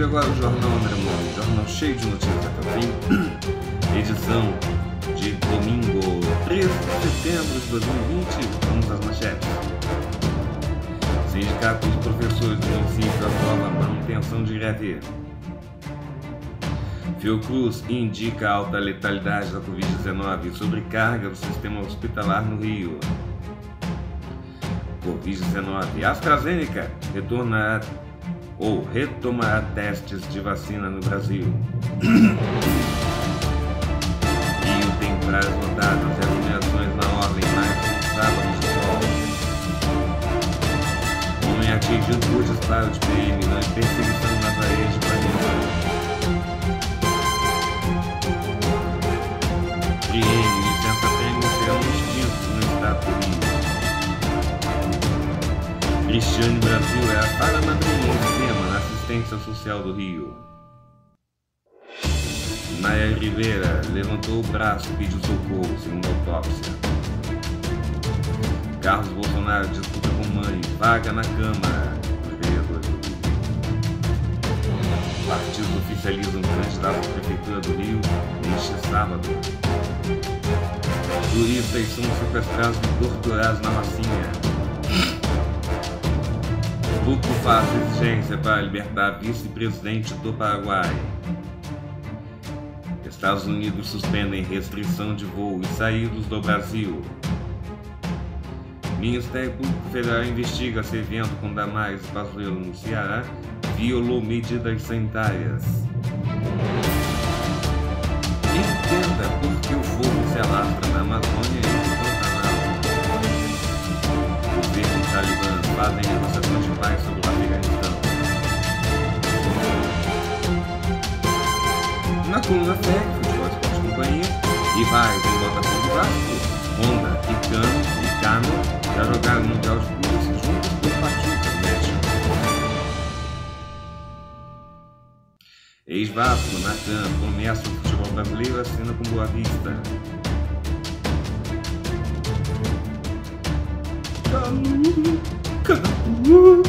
Veja agora o Jornal André Moro, jornal cheio de notícias da edição de domingo 13 de setembro de 2020. Vamos às manchetes. Sindicato dos professores do município aprova manutenção de greve. Fiocruz indica alta letalidade da Covid-19 e sobrecarga do sistema hospitalar no Rio. Covid-19. AstraZeneca retorna ou retomará testes de vacina no Brasil. e o tem notadas e as nomeações na ordem mais sábado de sol. Homem atingido por disparo de PM na perseguição na parede para PM licença PM prêmio um extintos no estado do Rio. Cristiane Brasil é a para paramadrinha Assistência Social do Rio. Maia Rivera levantou o braço e pediu socorro, segundo a autópsia. Carlos Bolsonaro disputa com mãe vaga na Câmara Partidos oficializam um candidato à Prefeitura do Rio neste sábado. Juristas são sequestrados e torturados na macinha. Luxemburgo faz exigência para libertar vice-presidente do Paraguai. Estados Unidos suspendem restrição de voo e saídos do Brasil. Ministério Público Federal investiga se evento com Damares Pazuello no Ceará violou medidas sanitárias. Entenda por que o fogo se alastra na Amazônia e no Pantanal. Governo talibã fazem negociações na coluna técnica, do Esporte Companhia, e vai, tem Botafogo do Vasco, Honda e Cano, e Cano já jogaram no Mundial de Clubes juntos por partido do Ex-Vasco, Natan, começa o futebol brasileiro assina com Boa Vista. Calu, Calu,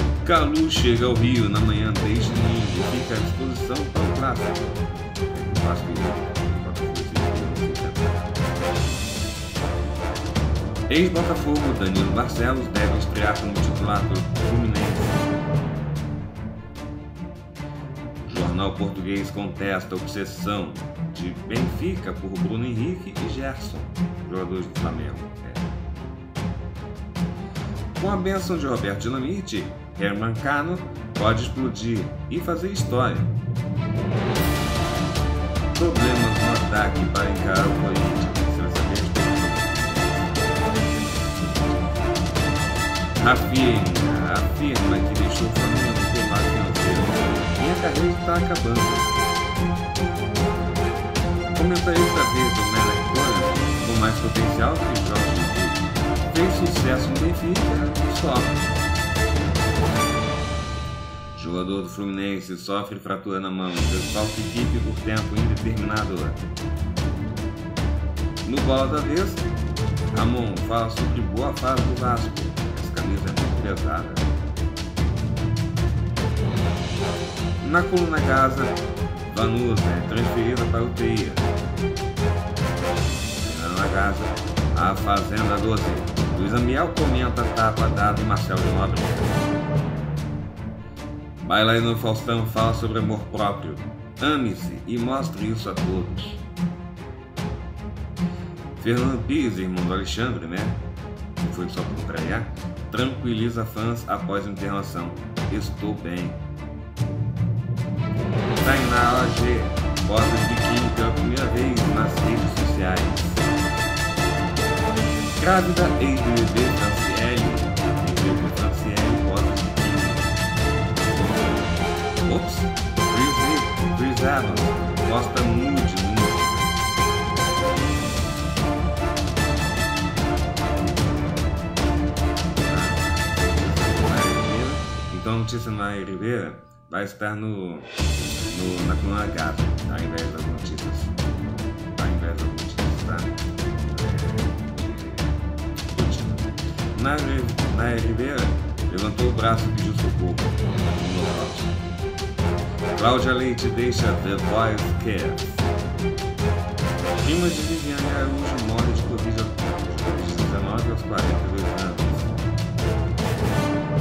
Calu chega ao Rio na manhã desde domingo e fica à disposição para o clássico. Ex-Botafogo Danilo Barcelos deve estrear como titular do Fluminense. jornal português contesta a obsessão de Benfica por Bruno Henrique e Gerson, jogadores do Flamengo. É. Com a benção de Roberto Dinamite, Herman Cano pode explodir e fazer história problemas no ataque para encarar o Corinthians. Rafinha, saber Rafinha afirma que deixou o Flamengo pelo lado financeiro. Minha carreira está acabando. Comentarista verde do Electrônica, com mais potencial que Jorge Fez sucesso no Benfica, só jogador do Fluminense sofre fratura na mão, desfalque equipe por tempo indeterminado. No bola da vez, Ramon fala sobre boa fase do Vasco, mas camisa é muito pesada. Na coluna Gaza, Vanusa é transferida para o TIA. Na Gaza, a Fazenda 12. Luiz Amiel comenta a tapa dada em Marcelo de Nobre. Bailarino Faustão fala sobre amor próprio. Ame-se e mostre isso a todos. Fernando Pires, irmão do Alexandre, né? Não foi só para contrariar. Tranquiliza fãs após internação. Estou bem. Tainá Bota posta biquíni pela primeira vez nas redes sociais. Grávida e bebê Ops, Chris, Chris Evans gosta muito de mim. Então, a notícia na Ribeira vai estar no, no na coluna H, ao invés das notícias. Ao invés das notícias, tá? É, é, é, na, Maia Ribeira levantou o braço e pediu socorro. Cláudia Leite deixa The care. Prima de Viviane Araújo morre de Covid-19 aos 19 aos 42 anos.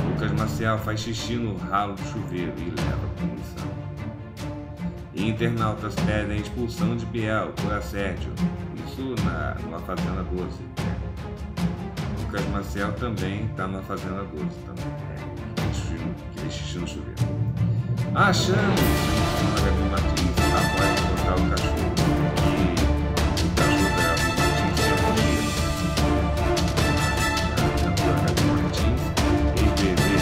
Lucas Marcial faz xixi no ralo do chuveiro e leva a punição. Internautas pedem expulsão de Biel por assédio. Isso na, numa Fazenda 12. Lucas Marcial também está na Fazenda 12. Também. É, xixi no chuveiro. Achamos! Ah, Olha a Matiz, após encontrar é o cachorro. Que o cachorro da Gabi Martins tinha morrido. A cantora Gabi Martins, ex-bebê.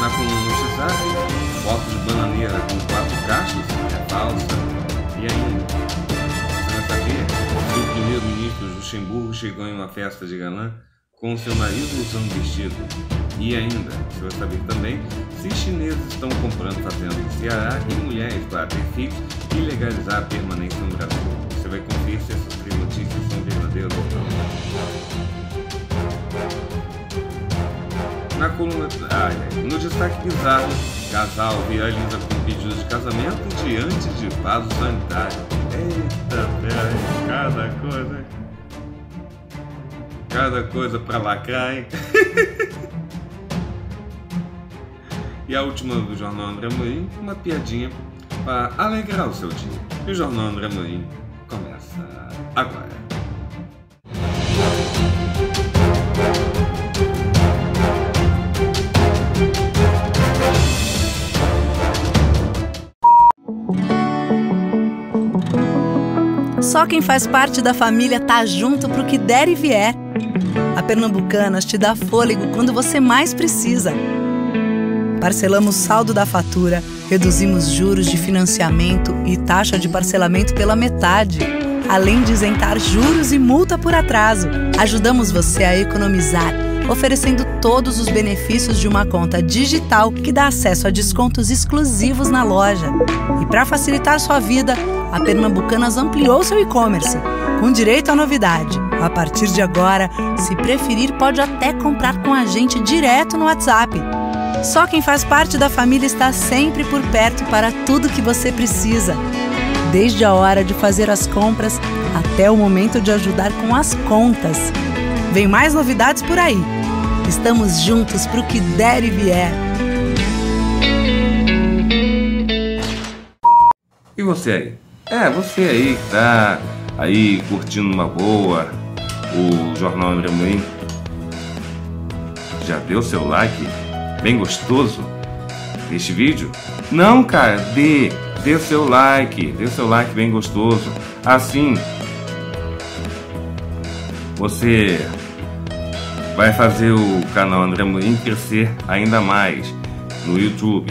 Na coluna WhatsApp, foto de bananeira com quatro cachos, é falsa. E ainda? primeiro-ministro Luxemburgo chegou em uma festa de galã com seu nariz usando vestido. E ainda, se vai saber também se chineses estão comprando fazendas no Ceará e mulheres para ter filhos e legalizar a permanência no Brasil. Você vai conferir se essas três notícias são verdadeiras ou não. Na coluna. Ah, No destaque bizarro, casal viraliza com vídeos de casamento diante de vaso sanitário. Eita, pera aí, cada coisa cada coisa para lacrar, hein? e a última do Jornal André Amorim, uma piadinha para alegrar o seu dia. E o Jornal André Amorim começa agora. Só quem faz parte da família tá junto pro que der e vier. A Pernambucanas te dá fôlego quando você mais precisa. Parcelamos saldo da fatura, reduzimos juros de financiamento e taxa de parcelamento pela metade. Além de isentar juros e multa por atraso, ajudamos você a economizar, oferecendo todos os benefícios de uma conta digital que dá acesso a descontos exclusivos na loja. E para facilitar sua vida, a Pernambucanas ampliou seu e-commerce, com direito à novidade. A partir de agora, se preferir, pode até comprar com a gente direto no WhatsApp. Só quem faz parte da família está sempre por perto para tudo que você precisa. Desde a hora de fazer as compras até o momento de ajudar com as contas. Vem mais novidades por aí. Estamos juntos para o que der e vier. E você aí? É, você aí que tá aí curtindo uma boa o Jornal André Moinho. Já deu seu like bem gostoso neste vídeo? Não, cara, dê, dê seu like, dê seu like bem gostoso. Assim, você vai fazer o canal André Moinho crescer ainda mais no YouTube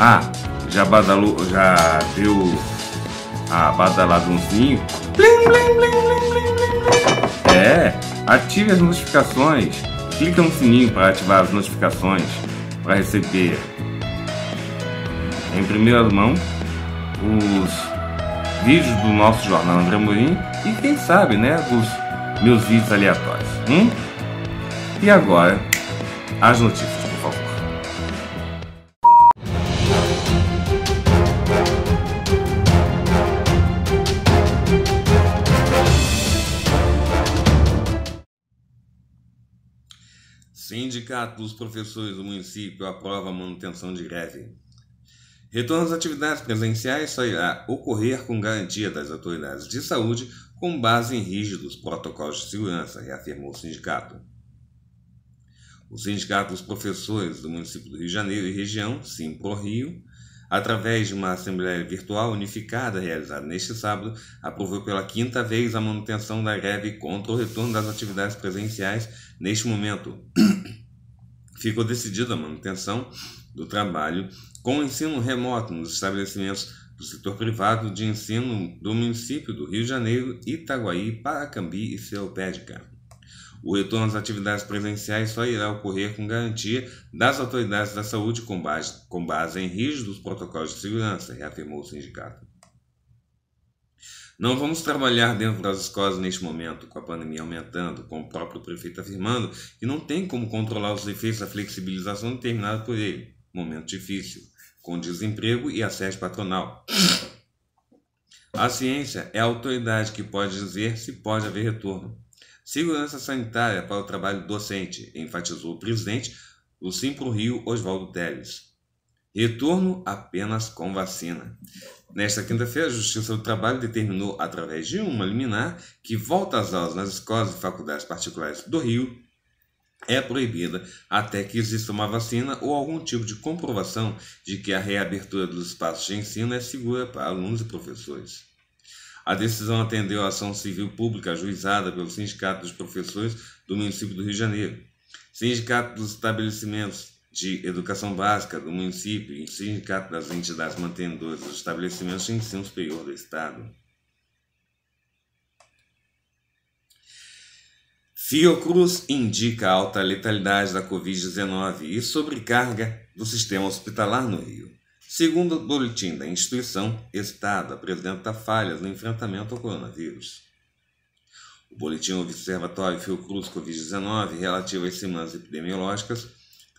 Ah, já badalou, já deu a badaladãozinho? Blim, blim, blim, é, ative as notificações. Clica no sininho para ativar as notificações para receber em primeira mão os vídeos do nosso jornal André Morim e quem sabe, né, os meus vídeos aleatórios. Hum? E agora, as notícias. Sindicato dos Professores do Município aprova a manutenção de greve. Retorno às atividades presenciais só irá ocorrer com garantia das autoridades de saúde com base em rígidos protocolos de segurança, reafirmou o sindicato. O Sindicato dos Professores do Município do Rio de Janeiro e Região, Simpro Rio, através de uma assembleia virtual unificada realizada neste sábado, aprovou pela quinta vez a manutenção da greve contra o retorno das atividades presenciais neste momento ficou decidida a manutenção do trabalho com o ensino remoto nos estabelecimentos do setor privado de ensino do município do Rio de Janeiro, Itaguaí, Paracambi e Seropédica. O retorno às atividades presenciais só irá ocorrer com garantia das autoridades da saúde com base, com base em rígidos protocolos de segurança, reafirmou o sindicato. Não vamos trabalhar dentro das escolas neste momento, com a pandemia aumentando, com o próprio prefeito afirmando que não tem como controlar os efeitos da flexibilização determinada por ele. Momento difícil, com desemprego e assédio patronal. A ciência é a autoridade que pode dizer se pode haver retorno. Segurança sanitária para o trabalho docente, enfatizou o presidente do Simpro Rio, Oswaldo Teles. Retorno apenas com vacina. Nesta quinta-feira, a Justiça do Trabalho determinou, através de uma liminar, que volta às aulas nas escolas e faculdades particulares do Rio é proibida até que exista uma vacina ou algum tipo de comprovação de que a reabertura dos espaços de ensino é segura para alunos e professores. A decisão atendeu a ação civil pública ajuizada pelo Sindicato dos Professores do município do Rio de Janeiro, Sindicato dos Estabelecimentos de Educação Básica do município e Sindicato das Entidades Mantenedoras dos Estabelecimentos de Ensino Superior do Estado. Fiocruz indica alta letalidade da Covid-19 e sobrecarga do sistema hospitalar no Rio. Segundo o boletim da instituição, Estado apresenta falhas no enfrentamento ao coronavírus. O boletim Observatório Fiocruz Covid-19, relativo às semanas epidemiológicas,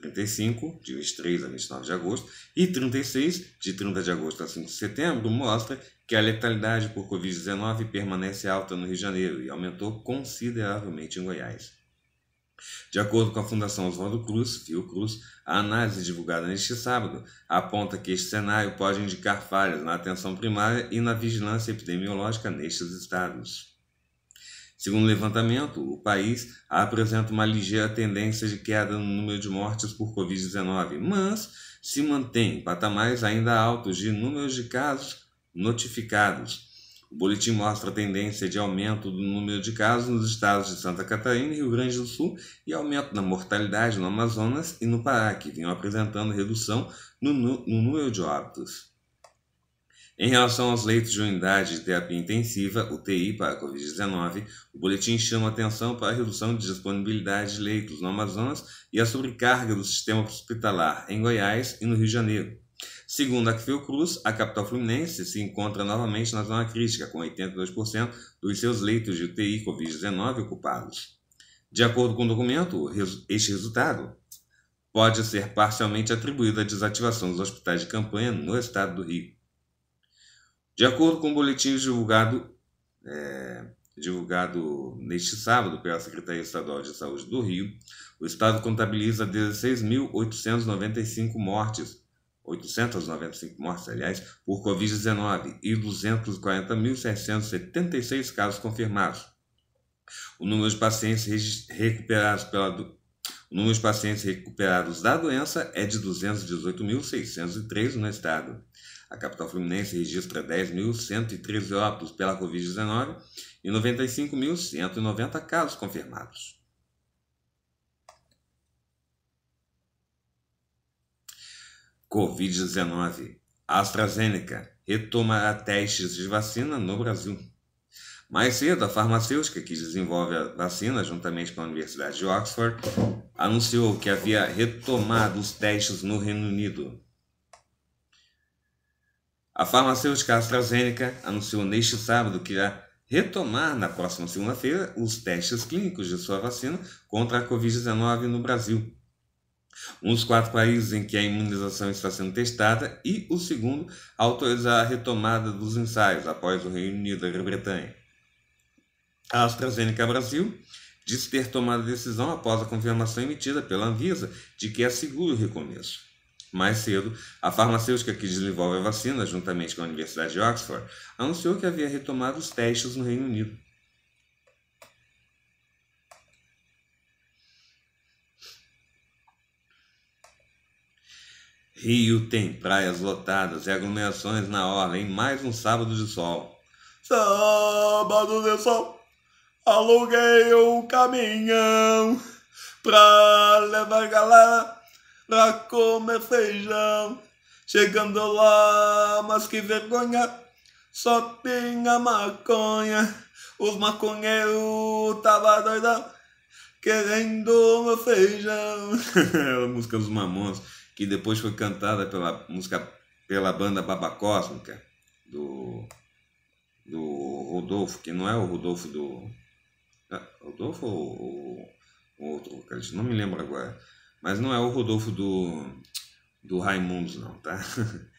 35, de 23 a 29 de agosto, e 36, de 30 de agosto a 5 de setembro, mostra que a letalidade por Covid-19 permanece alta no Rio de Janeiro e aumentou consideravelmente em Goiás. De acordo com a Fundação Oswaldo Cruz, Fiocruz, a análise divulgada neste sábado aponta que este cenário pode indicar falhas na atenção primária e na vigilância epidemiológica nestes estados. Segundo o levantamento, o país apresenta uma ligeira tendência de queda no número de mortes por Covid-19, mas se mantém patamares ainda altos de números de casos notificados. O boletim mostra a tendência de aumento do número de casos nos estados de Santa Catarina e Rio Grande do Sul e aumento da mortalidade no Amazonas e no Pará, que vinham apresentando redução no, no número de óbitos. Em relação aos leitos de unidade de terapia intensiva, UTI, para a Covid-19, o boletim chama atenção para a redução de disponibilidade de leitos no Amazonas e a sobrecarga do sistema hospitalar em Goiás e no Rio de Janeiro. Segundo a Fiocruz, a capital fluminense se encontra novamente na zona crítica, com 82% dos seus leitos de UTI Covid-19 ocupados. De acordo com o documento, este resultado pode ser parcialmente atribuído à desativação dos hospitais de campanha no estado do Rio. De acordo com o boletim divulgado, é, divulgado neste sábado pela Secretaria Estadual de Saúde do Rio, o Estado contabiliza 16.895 mortes 895 mortes, aliás, por Covid-19 e 240.776 casos confirmados. O número de pacientes recuperados pela do... o número de pacientes recuperados da doença é de 218.603 no estado. A capital fluminense registra 10.113 óbitos pela Covid-19 e 95.190 casos confirmados. Covid-19. AstraZeneca retomará testes de vacina no Brasil. Mais cedo, a farmacêutica que desenvolve a vacina juntamente com a Universidade de Oxford anunciou que havia retomado os testes no Reino Unido. A farmacêutica AstraZeneca anunciou neste sábado que irá retomar na próxima segunda-feira os testes clínicos de sua vacina contra a Covid-19 no Brasil. Um dos quatro países em que a imunização está sendo testada e o segundo a autorizar a retomada dos ensaios após o Reino Unido e a Grã-Bretanha. A AstraZeneca Brasil disse ter tomado a decisão após a confirmação emitida pela Anvisa de que é seguro o recomeço. Mais cedo, a farmacêutica que desenvolve a vacina, juntamente com a Universidade de Oxford, anunciou que havia retomado os testes no Reino Unido. Rio tem praias lotadas e aglomerações na orla em mais um sábado de sol. Sábado de sol, aluguei um caminhão pra levar galera pra comer feijão. Chegando lá, mas que vergonha, só tinha maconha. Os maconheiros tava doidão, querendo meu feijão. a música dos Mamões, que depois foi cantada pela música pela banda Baba Cósmica, do, do Rodolfo, que não é o Rodolfo do. É, Rodolfo ou, ou outro Não me lembro agora. Mas não é o Rodolfo do, do Raimundos, não, tá?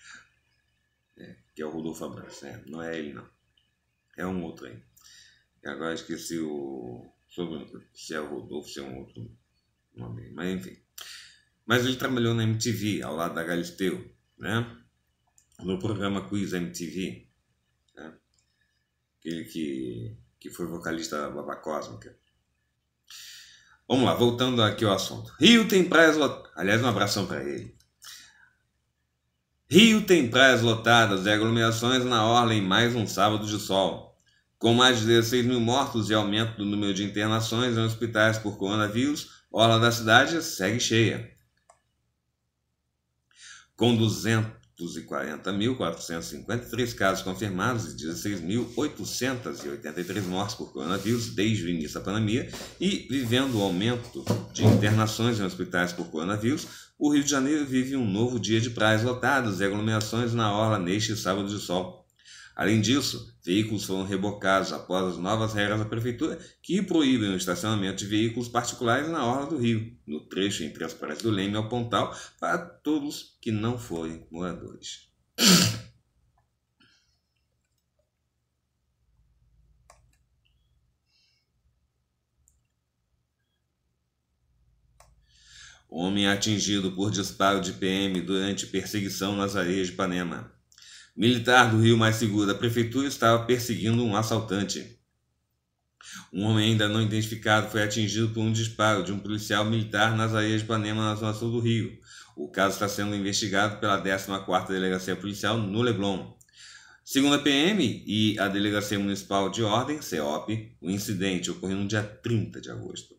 É, que é o Rodolfo Abraço, é, não é ele, não. É um outro aí. E agora esqueci o sobrenome, se é o Rodolfo, se é um outro nome, mas enfim. Mas ele trabalhou na MTV, ao lado da Galisteu, né? No programa Quiz MTV, né? Aquele que, que foi vocalista da Baba Cósmica. Vamos lá, voltando aqui ao assunto. Rio tem praias lotadas. Aliás, um abração para ele. Rio tem praias lotadas e aglomerações na orla em mais um sábado de sol. Com mais de 16 mil mortos e aumento do número de internações em hospitais por coronavírus, a orla da cidade segue cheia. Com 200 240.453 casos confirmados e 16.883 mortes por coronavírus desde o início da pandemia e, vivendo o aumento de internações em hospitais por coronavírus, o Rio de Janeiro vive um novo dia de praias lotadas e aglomerações na orla neste sábado de sol. Além disso, veículos foram rebocados após as novas regras da Prefeitura que proíbem o estacionamento de veículos particulares na Orla do Rio, no trecho entre as praias do Leme ao Pontal, para todos que não forem moradores. Homem atingido por disparo de PM durante perseguição nas areias de Ipanema. Militar do Rio Mais Seguro da prefeitura estava perseguindo um assaltante. Um homem ainda não identificado foi atingido por um disparo de um policial militar nas areias de Panema na zona sul do Rio. O caso está sendo investigado pela 14ª Delegacia Policial no Leblon. Segundo a PM e a Delegacia Municipal de Ordem, CEOP, o incidente ocorreu no dia 30 de agosto.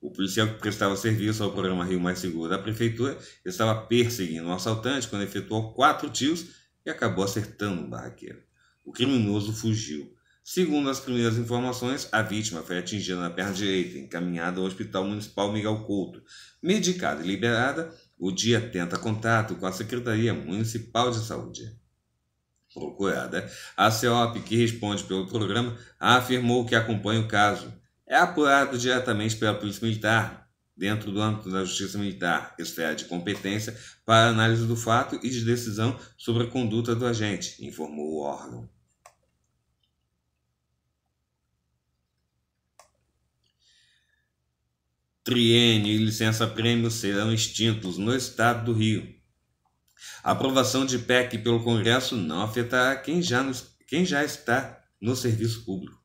O policial que prestava serviço ao programa Rio Mais Seguro da Prefeitura estava perseguindo um assaltante quando efetuou quatro tiros e acabou acertando o barraqueiro. O criminoso fugiu. Segundo as primeiras informações, a vítima foi atingida na perna direita, encaminhada ao Hospital Municipal Miguel Couto. Medicada e liberada, o dia tenta contato com a Secretaria Municipal de Saúde. Procurada, a CEOP, que responde pelo programa, afirmou que acompanha o caso. É apurado diretamente pela Polícia Militar, dentro do âmbito da justiça militar, esfera é, de competência para análise do fato e de decisão sobre a conduta do agente, informou o órgão. Triênio e licença-prêmio serão extintos no Estado do Rio. A aprovação de PEC pelo Congresso não afetará quem já, nos, quem já está no serviço público.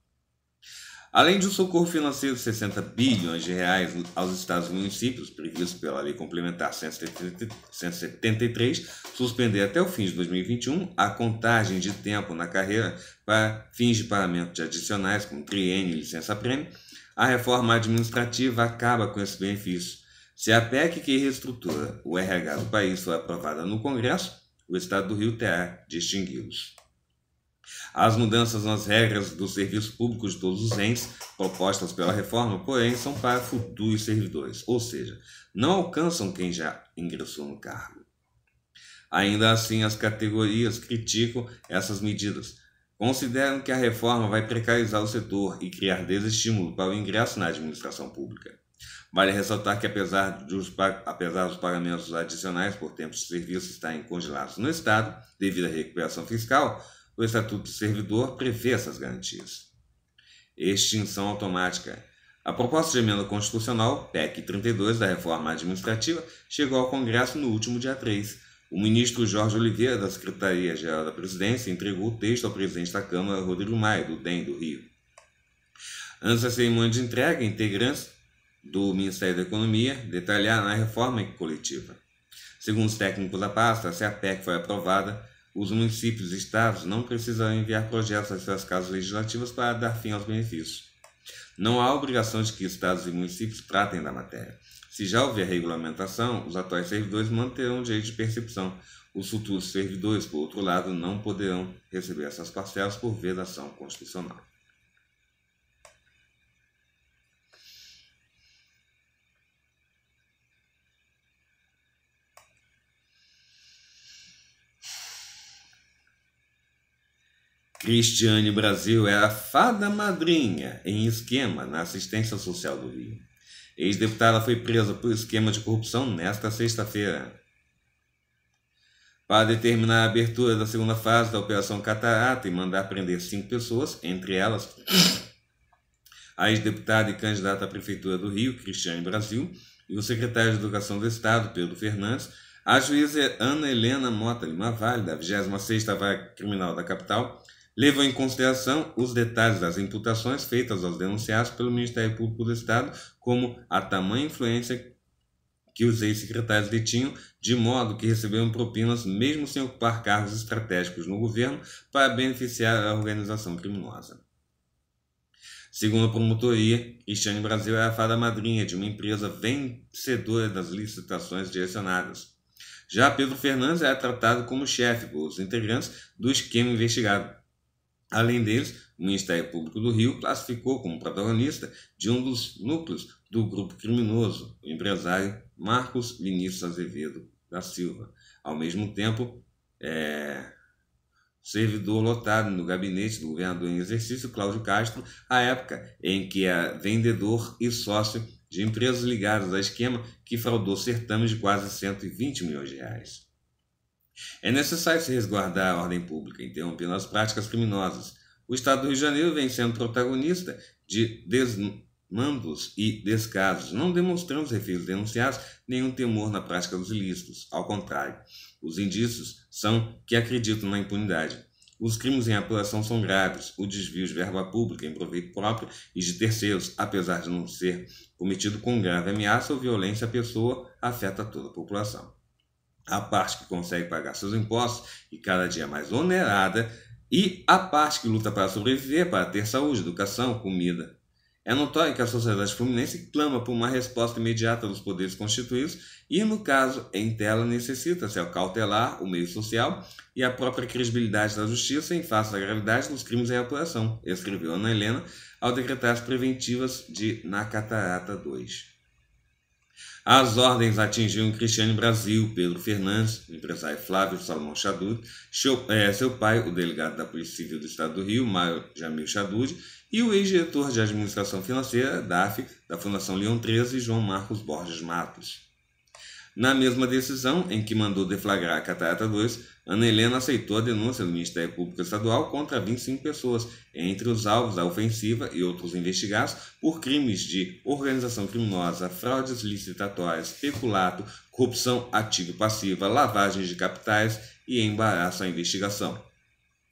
Além de um socorro financeiro de 60 bilhões de reais aos estados e municípios, previsto pela Lei Complementar 173, suspender até o fim de 2021 a contagem de tempo na carreira para fins de pagamento de adicionais, como triênio e licença-prêmio, a reforma administrativa acaba com esse benefício. Se a PEC que reestrutura o RH do país for aprovada no Congresso, o Estado do Rio terá de extingui-los. As mudanças nas regras do serviço público de todos os entes propostas pela reforma, porém, são para futuros servidores, ou seja, não alcançam quem já ingressou no cargo. Ainda assim, as categorias criticam essas medidas. Consideram que a reforma vai precarizar o setor e criar desestímulo para o ingresso na administração pública. Vale ressaltar que, apesar dos, apesar dos pagamentos adicionais por tempo de serviço estarem congelados no Estado, devido à recuperação fiscal, o Estatuto do Servidor prevê essas garantias. Extinção automática. A proposta de emenda constitucional, PEC 32, da reforma administrativa, chegou ao Congresso no último dia 3. O ministro Jorge Oliveira, da Secretaria-Geral da Presidência, entregou o texto ao presidente da Câmara, Rodrigo Maia, do DEM do Rio. Antes da cerimônia de entrega, integrantes do Ministério da Economia detalharam a reforma coletiva. Segundo os técnicos da pasta, se a PEC foi aprovada, os municípios e estados não precisam enviar projetos às suas casas legislativas para dar fim aos benefícios. Não há obrigação de que estados e municípios tratem da matéria. Se já houver regulamentação, os atuais servidores manterão o direito de percepção. Os futuros servidores, por outro lado, não poderão receber essas parcelas por vedação constitucional. Cristiane Brasil era é a fada madrinha em esquema na assistência social do Rio. Ex-deputada foi presa por esquema de corrupção nesta sexta-feira. Para determinar a abertura da segunda fase da Operação Catarata e mandar prender cinco pessoas, entre elas a ex-deputada e candidata à Prefeitura do Rio, Cristiane Brasil, e o secretário de Educação do Estado, Pedro Fernandes, a juíza Ana Helena Mota Lima Vale, da 26ª Vara Criminal da Capital, levam em consideração os detalhes das imputações feitas aos denunciados pelo Ministério Público do Estado, como a tamanha influência que os ex-secretários detinham, de modo que receberam propinas mesmo sem ocupar cargos estratégicos no governo para beneficiar a organização criminosa. Segundo a promotoria, Cristiane Brasil era é a fada madrinha de uma empresa vencedora das licitações direcionadas. Já Pedro Fernandes era é tratado como chefe pelos integrantes do esquema investigado, Além deles, o Ministério Público do Rio classificou como protagonista de um dos núcleos do grupo criminoso, o empresário Marcos Vinícius Azevedo da Silva. Ao mesmo tempo, é, servidor lotado no gabinete do governador em exercício, Cláudio Castro, à época em que é vendedor e sócio de empresas ligadas a esquema que fraudou certames de quase 120 milhões de reais. É necessário se resguardar a ordem pública, interrompendo as práticas criminosas. O Estado do Rio de Janeiro vem sendo protagonista de desmandos e descasos, não demonstrando os reféns denunciados nenhum temor na prática dos ilícitos. Ao contrário, os indícios são que acreditam na impunidade. Os crimes em apuração são graves, o desvio de verba pública em proveito próprio e de terceiros, apesar de não ser cometido com grave ameaça ou violência à pessoa, afeta toda a população a parte que consegue pagar seus impostos e cada dia é mais onerada, e a parte que luta para sobreviver, para ter saúde, educação, comida. É notório que a sociedade fluminense clama por uma resposta imediata dos poderes constituídos e, no caso, em tela necessita-se ao cautelar o meio social e a própria credibilidade da justiça em face da gravidade dos crimes em apuração, escreveu Ana Helena ao decretar as preventivas de Na Catarata 2. As ordens atingiam Cristiane Brasil, Pedro Fernandes, empresário Flávio Salomão Chadud, seu eh, pai, o delegado da Polícia Civil do Estado do Rio, Mário Jamil Chadud, e o ex-diretor de Administração Financeira, DAF, da Fundação Leão 13, João Marcos Borges Matos. Na mesma decisão, em que mandou deflagrar a Catarata 2, Ana Helena aceitou a denúncia do Ministério Público Estadual contra 25 pessoas, entre os alvos da ofensiva e outros investigados por crimes de organização criminosa, fraudes licitatórias, peculato, corrupção ativa e passiva, lavagens de capitais e embaraço à investigação.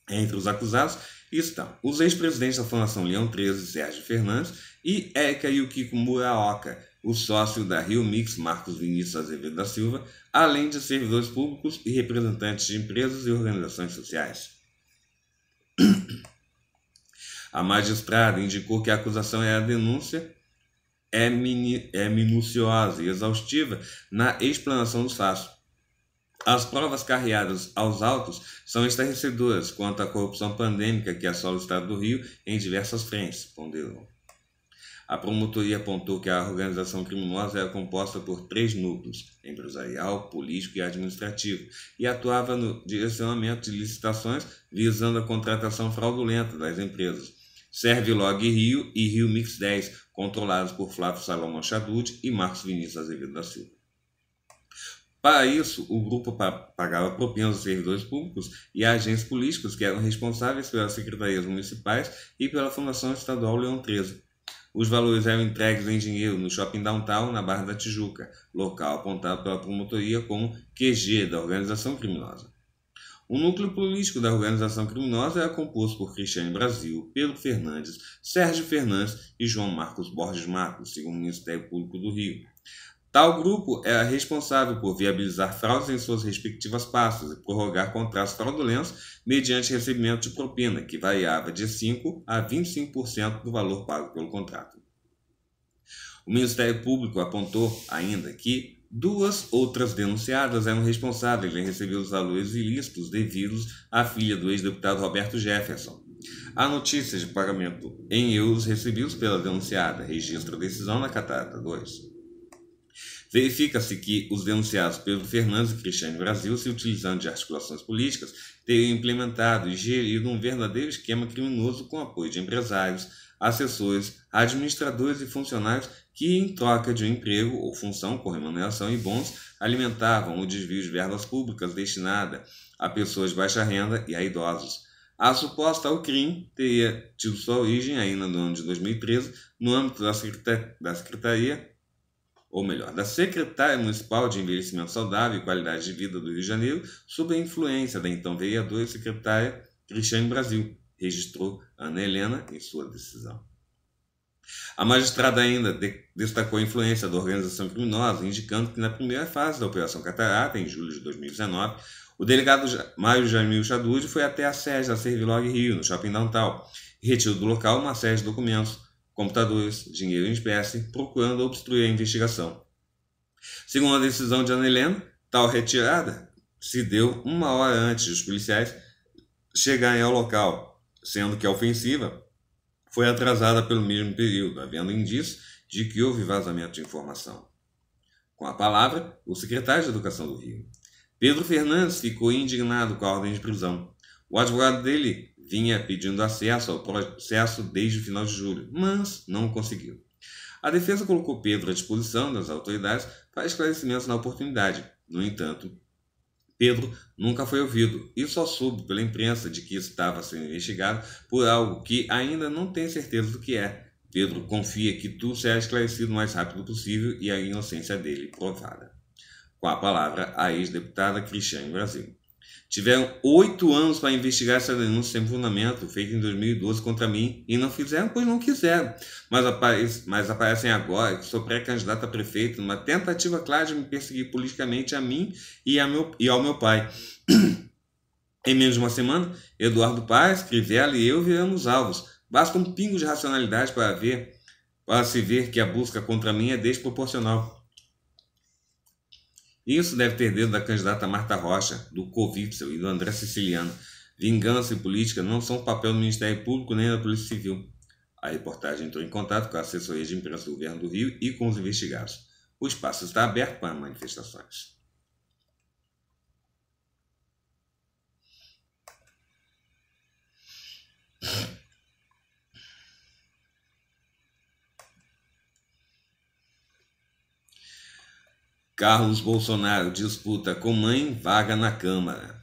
Entre os acusados estão os ex-presidentes da Fundação Leão 13, Sérgio Fernandes, e Eka Yukiko Muraoka, o sócio da Rio Mix, Marcos Vinícius Azevedo da Silva, além de servidores públicos e representantes de empresas e organizações sociais. A magistrada indicou que a acusação é a denúncia é, mini, é minuciosa e exaustiva na explanação dos fatos. As provas carreadas aos autos são estarrecedoras quanto à corrupção pandêmica que assola o Estado do Rio em diversas frentes, ponderou. A promotoria apontou que a organização criminosa era composta por três núcleos, empresarial, político e administrativo, e atuava no direcionamento de licitações visando a contratação fraudulenta das empresas. Servilog Rio e Rio Mix 10, controlados por Flávio Salomão Chadut e Marcos Vinícius Azevedo da Silva. Para isso, o grupo pagava propinas aos servidores públicos e a agentes políticos que eram responsáveis pelas secretarias municipais e pela Fundação Estadual Leão 13, os valores eram entregues em dinheiro no shopping downtown, na Barra da Tijuca, local apontado pela promotoria como QG da organização criminosa. O núcleo político da organização criminosa era composto por Cristiane Brasil, Pedro Fernandes, Sérgio Fernandes e João Marcos Borges Marcos, segundo o Ministério Público do Rio. Tal grupo era é responsável por viabilizar fraudes em suas respectivas pastas e prorrogar contratos fraudulentos mediante recebimento de propina, que variava de 5% a 25% do valor pago pelo contrato. O Ministério Público apontou ainda que duas outras denunciadas eram responsáveis em receber os valores ilícitos devidos à filha do ex-deputado Roberto Jefferson. Há notícias de pagamento em euros recebidos pela denunciada. Registra a decisão na Catarata 2. Verifica-se que os denunciados Pedro Fernandes e Cristiane Brasil, se utilizando de articulações políticas, teriam implementado e gerido um verdadeiro esquema criminoso com apoio de empresários, assessores, administradores e funcionários que, em troca de um emprego ou função com remuneração e bons, alimentavam o desvio de verbas públicas destinada a pessoas de baixa renda e a idosos. A suposta ao crime teria tido sua origem ainda no ano de 2013 no âmbito da, Secretaria ou melhor, da secretária Municipal de Envelhecimento Saudável e Qualidade de Vida do Rio de Janeiro, sob a influência da então vereadora e secretária Cristiane Brasil, registrou Ana Helena em sua decisão. A magistrada ainda de destacou a influência da organização criminosa, indicando que na primeira fase da Operação Catarata, em julho de 2019, o delegado Mário Jamil Chadud foi até a sede da Servilog Rio, no Shopping Downtown, e retirou do local uma série de documentos, computadores, dinheiro em espécie, procurando obstruir a investigação. Segundo a decisão de Anelena, tal retirada se deu uma hora antes dos policiais chegarem ao local, sendo que a ofensiva foi atrasada pelo mesmo período, havendo indícios de que houve vazamento de informação. Com a palavra, o secretário de Educação do Rio. Pedro Fernandes ficou indignado com a ordem de prisão. O advogado dele vinha pedindo acesso ao processo desde o final de julho, mas não conseguiu. A defesa colocou Pedro à disposição das autoridades para esclarecimentos na oportunidade. No entanto, Pedro nunca foi ouvido e só soube pela imprensa de que estava sendo investigado por algo que ainda não tem certeza do que é. Pedro confia que tudo será esclarecido o mais rápido possível e a inocência dele provada. Com a palavra, a ex-deputada Cristiane Brasil. Tiveram oito anos para investigar essa denúncia sem fundamento, feita em 2012 contra mim, e não fizeram, pois não quiseram. Mas, apare mas aparecem agora que sou pré-candidato a prefeito, numa tentativa clara de me perseguir politicamente a mim e, a meu, e ao meu pai. em menos de uma semana, Eduardo Paes, Crivella e eu viramos alvos. Basta um pingo de racionalidade para ver, para se ver que a busca contra mim é desproporcional. Isso deve ter dedo da candidata Marta Rocha, do Covitzel e do André Siciliano. Vingança e política não são papel do Ministério Público nem da Polícia Civil. A reportagem entrou em contato com a assessoria de imprensa do governo do Rio e com os investigados. O espaço está aberto para manifestações. Carlos Bolsonaro disputa com mãe vaga na Câmara.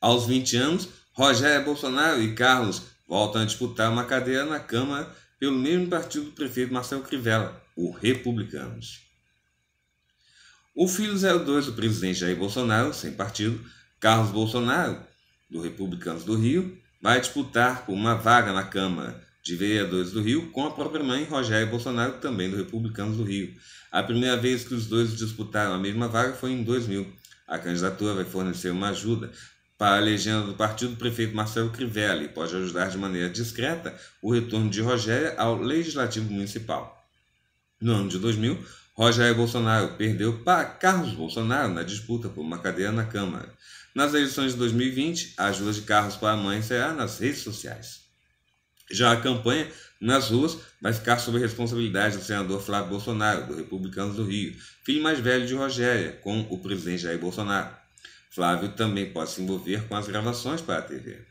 Aos 20 anos, Rogério Bolsonaro e Carlos voltam a disputar uma cadeira na Câmara pelo mesmo partido do prefeito Marcelo Crivella, o Republicanos. O filho 02 do presidente Jair Bolsonaro, sem partido, Carlos Bolsonaro, do Republicanos do Rio, vai disputar por uma vaga na Câmara de vereadores do Rio, com a própria mãe, Rogério Bolsonaro, também do Republicanos do Rio. A primeira vez que os dois disputaram a mesma vaga foi em 2000. A candidatura vai fornecer uma ajuda para a legenda do partido do prefeito Marcelo Crivelli e pode ajudar de maneira discreta o retorno de Rogério ao Legislativo Municipal. No ano de 2000, Rogério Bolsonaro perdeu para Carlos Bolsonaro na disputa por uma cadeira na Câmara. Nas eleições de 2020, a ajuda de Carlos para a mãe será nas redes sociais. Já a campanha nas ruas vai ficar sob a responsabilidade do senador Flávio Bolsonaro, do Republicanos do Rio, filho mais velho de Rogéria, com o presidente Jair Bolsonaro. Flávio também pode se envolver com as gravações para a TV.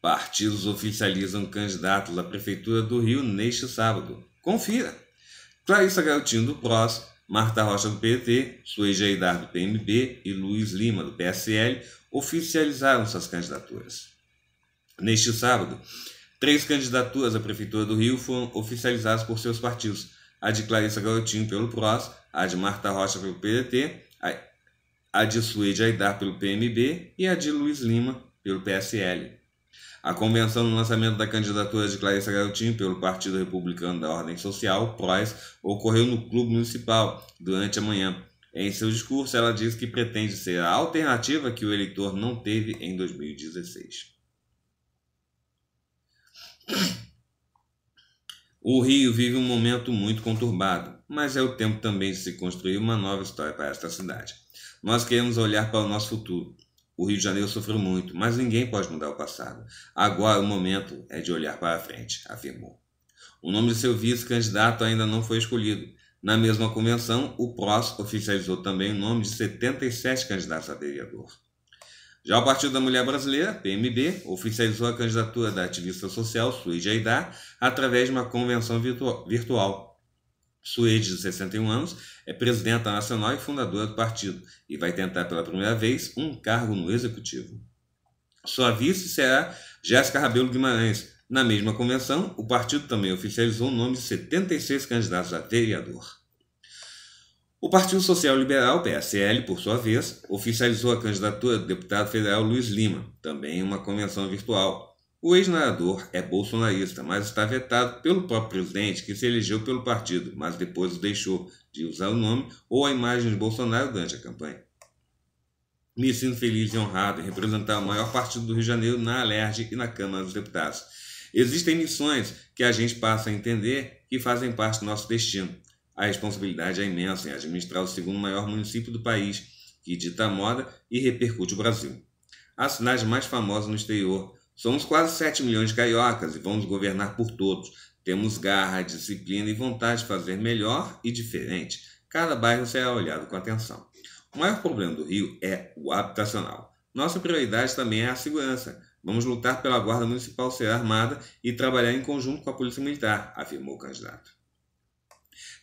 Partidos oficializam candidatos à Prefeitura do Rio neste sábado. Confira! Clarissa Garotinho do PROS, Marta Rocha do PT, Sueja Aidar do PMB e Luiz Lima do PSL oficializaram suas candidaturas. Neste sábado, três candidaturas à Prefeitura do Rio foram oficializadas por seus partidos: a de Clarissa Garotinho pelo PROS, a de Marta Rocha pelo PDT, a de Suede Aidar pelo PMB e a de Luiz Lima pelo PSL. A convenção no lançamento da candidatura de Clarissa Garotinho pelo Partido Republicano da Ordem Social, PROS, ocorreu no Clube Municipal durante a manhã em seu discurso, ela diz que pretende ser a alternativa que o eleitor não teve em 2016. O Rio vive um momento muito conturbado, mas é o tempo também de se construir uma nova história para esta cidade. Nós queremos olhar para o nosso futuro. O Rio de Janeiro sofreu muito, mas ninguém pode mudar o passado. Agora o momento é de olhar para a frente, afirmou. O nome de seu vice-candidato ainda não foi escolhido, na mesma convenção, o PROS oficializou também o nome de 77 candidatos a vereador. Já o Partido da Mulher Brasileira, PMB, oficializou a candidatura da ativista social Suede Aidar através de uma convenção virtual. Suede, de 61 anos, é presidenta nacional e fundadora do partido e vai tentar pela primeira vez um cargo no executivo. Sua vice será Jéssica Rabelo Guimarães, na mesma convenção, o partido também oficializou o nome de 76 candidatos a vereador. O Partido Social Liberal, PSL, por sua vez, oficializou a candidatura do deputado federal Luiz Lima, também em uma convenção virtual. O ex narrador é bolsonarista, mas está vetado pelo próprio presidente, que se elegeu pelo partido, mas depois deixou de usar o nome ou a imagem de Bolsonaro durante a campanha. Me sinto feliz e honrado em representar o maior partido do Rio de Janeiro na Alerj e na Câmara dos Deputados Existem missões que a gente passa a entender que fazem parte do nosso destino. A responsabilidade é imensa em administrar o segundo maior município do país, que dita a moda e repercute o Brasil. A cidade mais famosa no exterior. Somos quase 7 milhões de cariocas e vamos governar por todos. Temos garra, disciplina e vontade de fazer melhor e diferente. Cada bairro será olhado com atenção. O maior problema do Rio é o habitacional. Nossa prioridade também é a segurança. Vamos lutar pela Guarda Municipal ser armada e trabalhar em conjunto com a Polícia Militar, afirmou o candidato.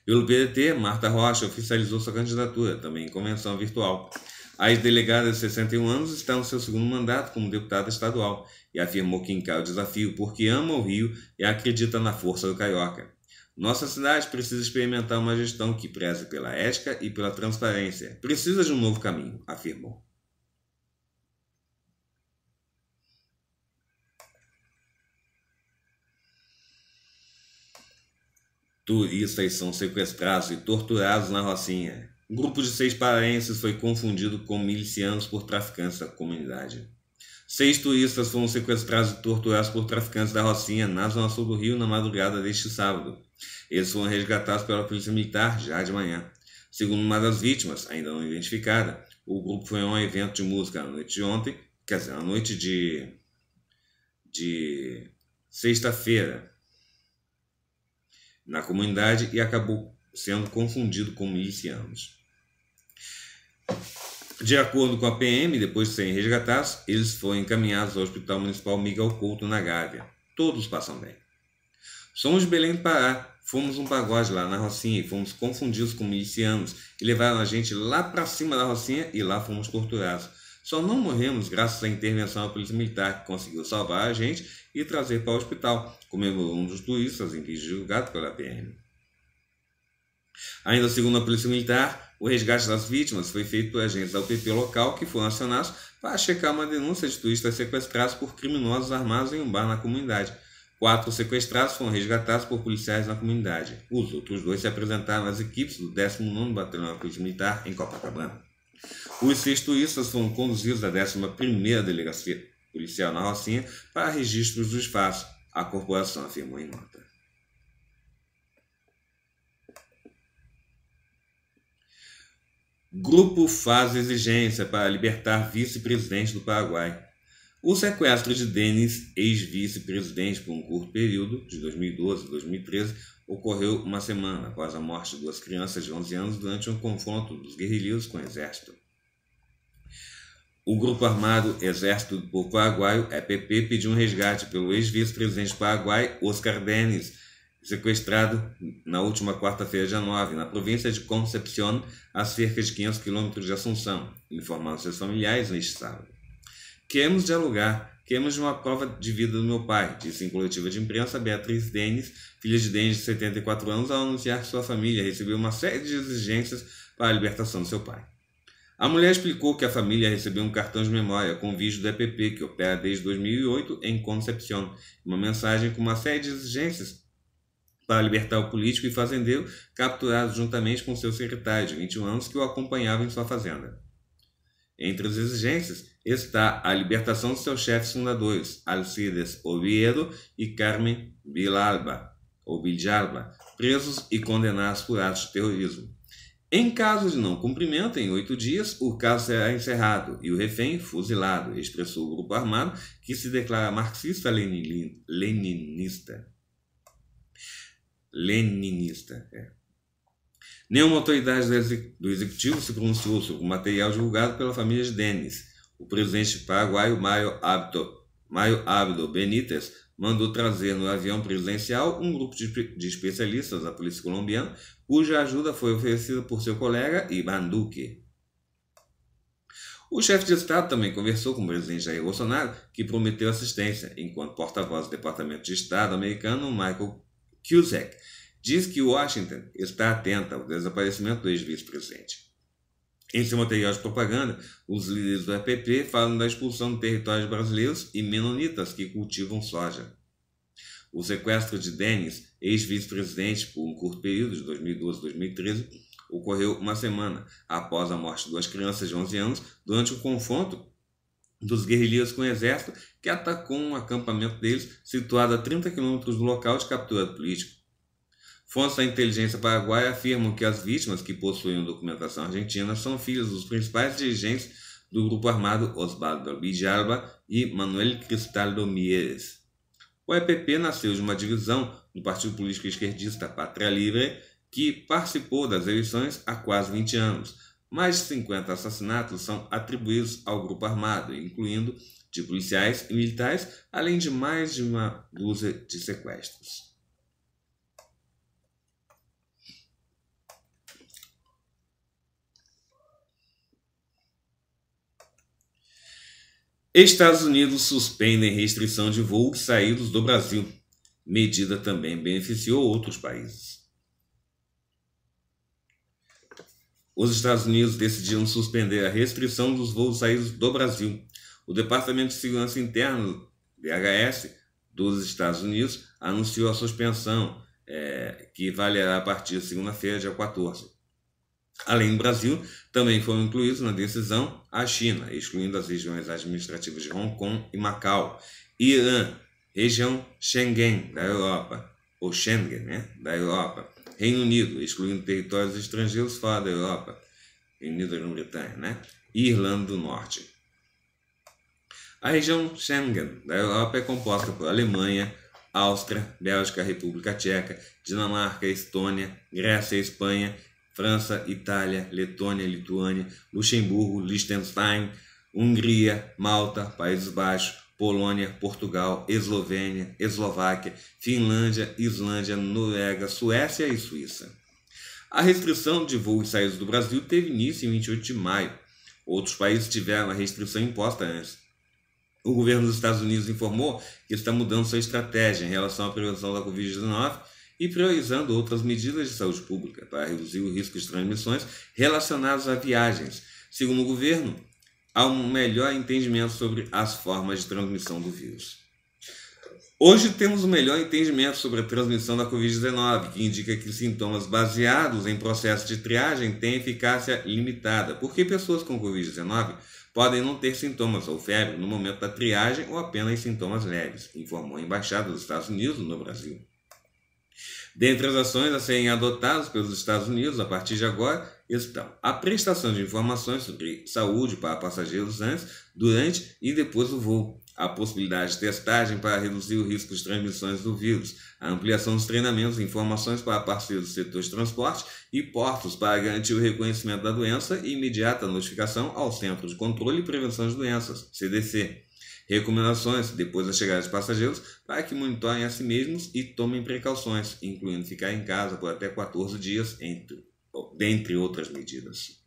Pelo PDT, Marta Rocha oficializou sua candidatura, também em convenção virtual. A ex-delegada de 61 anos está no seu segundo mandato como deputada estadual e afirmou que encara o desafio porque ama o Rio e acredita na força do carioca. Nossa cidade precisa experimentar uma gestão que preze pela ética e pela transparência. Precisa de um novo caminho, afirmou. Turistas são sequestrados e torturados na Rocinha. Um grupo de seis paraenses foi confundido com milicianos por traficantes da comunidade. Seis turistas foram sequestrados e torturados por traficantes da Rocinha, na zona sul do Rio, na madrugada deste sábado. Eles foram resgatados pela polícia militar já de manhã. Segundo uma das vítimas, ainda não identificada, o grupo foi a um evento de música na noite de ontem, quer dizer, na noite de, de sexta-feira, na comunidade e acabou sendo confundido com milicianos. De acordo com a PM, depois de serem resgatados, eles foram encaminhados ao Hospital Municipal Miguel Couto, na Gávea. Todos passam bem. Somos de Belém do Pará. Fomos um pagode lá na Rocinha e fomos confundidos com milicianos e levaram a gente lá para cima da Rocinha e lá fomos torturados. Só não morremos graças à intervenção da polícia militar que conseguiu salvar a gente e trazer para o hospital, comemorou um dos turistas em que julgado pela PM. Ainda segundo a polícia militar, o resgate das vítimas foi feito por agentes da UPP local que foram acionados para checar uma denúncia de turistas sequestrados por criminosos armados em um bar na comunidade. Quatro sequestrados foram resgatados por policiais na comunidade. Os outros dois se apresentaram às equipes do 19º Batalhão da Polícia Militar em Copacabana. Os vistos foram conduzidos à 11 Delegacia Policial na Rocinha para registros dos fatos, a corporação afirmou em nota. Grupo faz exigência para libertar vice-presidente do Paraguai. O sequestro de Denis, ex-vice-presidente por um curto período, de 2012 a 2013, ocorreu uma semana após a morte de duas crianças de 11 anos durante um confronto dos guerrilheiros com o exército. O grupo armado Exército do Povo Paraguaio, EPP, pediu um resgate pelo ex-vice-presidente paraguai Oscar Denis, sequestrado na última quarta-feira, dia 9, na província de Concepción, a cerca de 500 quilômetros de Assunção, informaram seus familiares neste sábado. Queremos dialogar, queremos uma prova de vida do meu pai, disse em coletiva de imprensa Beatriz Denis, filha de Denis de 74 anos, ao anunciar que sua família recebeu uma série de exigências para a libertação do seu pai. A mulher explicou que a família recebeu um cartão de memória com vídeo do EPP, que opera desde 2008 em Concepción, uma mensagem com uma série de exigências para libertar o político e fazendeiro capturado juntamente com seu secretário de 21 anos que o acompanhava em sua fazenda. Entre as exigências está a libertação de seus chefes fundadores, Alcides Oviedo e Carmen Villalba, ou Villalba, presos e condenados por atos de terrorismo. Em caso de não cumprimento, em oito dias, o caso será encerrado e o refém fuzilado, expressou o grupo armado que se declara marxista-leninista. Leninista, é. Nenhuma autoridade do executivo se pronunciou sobre o material divulgado pela família de Denis. O presidente paraguaio Maio Abdo, Abdo Benítez mandou trazer no avião presidencial um grupo de, de especialistas da polícia colombiana cuja ajuda foi oferecida por seu colega Ivan Duque. O chefe de Estado também conversou com o presidente Jair Bolsonaro, que prometeu assistência, enquanto porta-voz do Departamento de Estado americano, Michael Cusack, diz que Washington está atenta ao desaparecimento do ex-vice-presidente. Em seu material de propaganda, os líderes do EPP falam da expulsão de territórios brasileiros e menonitas que cultivam soja. O sequestro de Dennis, ex-vice-presidente por um curto período, de 2012 a 2013, ocorreu uma semana após a morte de duas crianças de 11 anos durante o confronto dos guerrilheiros com o exército que atacou um acampamento deles situado a 30 quilômetros do local de captura político. Fontes da inteligência paraguaia afirmam que as vítimas que possuem documentação argentina são filhos dos principais dirigentes do grupo armado Osvaldo Villalba e Manuel Cristaldo Mieres o EPP nasceu de uma divisão do partido político esquerdista Pátria Livre, que participou das eleições há quase 20 anos. Mais de 50 assassinatos são atribuídos ao grupo armado, incluindo de policiais e militares, além de mais de uma dúzia de sequestros. Estados Unidos suspendem restrição de voos saídos do Brasil. Medida também beneficiou outros países. Os Estados Unidos decidiram suspender a restrição dos voos saídos do Brasil. O Departamento de Segurança Interna, DHS, dos Estados Unidos anunciou a suspensão, é, que valerá a partir de segunda-feira, dia 14. Além do Brasil, também foram incluídos na decisão a China, excluindo as regiões administrativas de Hong Kong e Macau, Irã, região Schengen da Europa, ou Schengen, né, da Europa, Reino Unido, excluindo territórios estrangeiros fora da Europa, Reino Unido e Grã-Bretanha, né, e Irlanda do Norte. A região Schengen da Europa é composta por Alemanha, Áustria, Bélgica, República Tcheca, Dinamarca, Estônia, Grécia e Espanha França, Itália, Letônia, Lituânia, Luxemburgo, Liechtenstein, Hungria, Malta, Países Baixos, Polônia, Portugal, Eslovênia, Eslováquia, Finlândia, Islândia, Noruega, Suécia e Suíça. A restrição de voos saídos do Brasil teve início em 28 de maio. Outros países tiveram a restrição imposta antes. O governo dos Estados Unidos informou que está mudando sua é estratégia em relação à prevenção da Covid-19 e priorizando outras medidas de saúde pública para reduzir o risco de transmissões relacionadas a viagens. Segundo o governo, há um melhor entendimento sobre as formas de transmissão do vírus. Hoje temos o um melhor entendimento sobre a transmissão da Covid-19, que indica que sintomas baseados em processo de triagem têm eficácia limitada, porque pessoas com Covid-19 podem não ter sintomas ou febre no momento da triagem ou apenas sintomas leves, informou a Embaixada dos Estados Unidos no Brasil. Dentre as ações a serem adotadas pelos Estados Unidos a partir de agora estão a prestação de informações sobre saúde para passageiros antes, durante e depois do voo, a possibilidade de testagem para reduzir o risco de transmissões do vírus, a ampliação dos treinamentos e informações para parceiros do setor de transporte e portos para garantir o reconhecimento da doença e imediata notificação ao Centro de Controle e Prevenção de Doenças, CDC Recomendações depois da chegada dos passageiros para que monitorem a si mesmos e tomem precauções, incluindo ficar em casa por até 14 dias, entre, dentre outras medidas.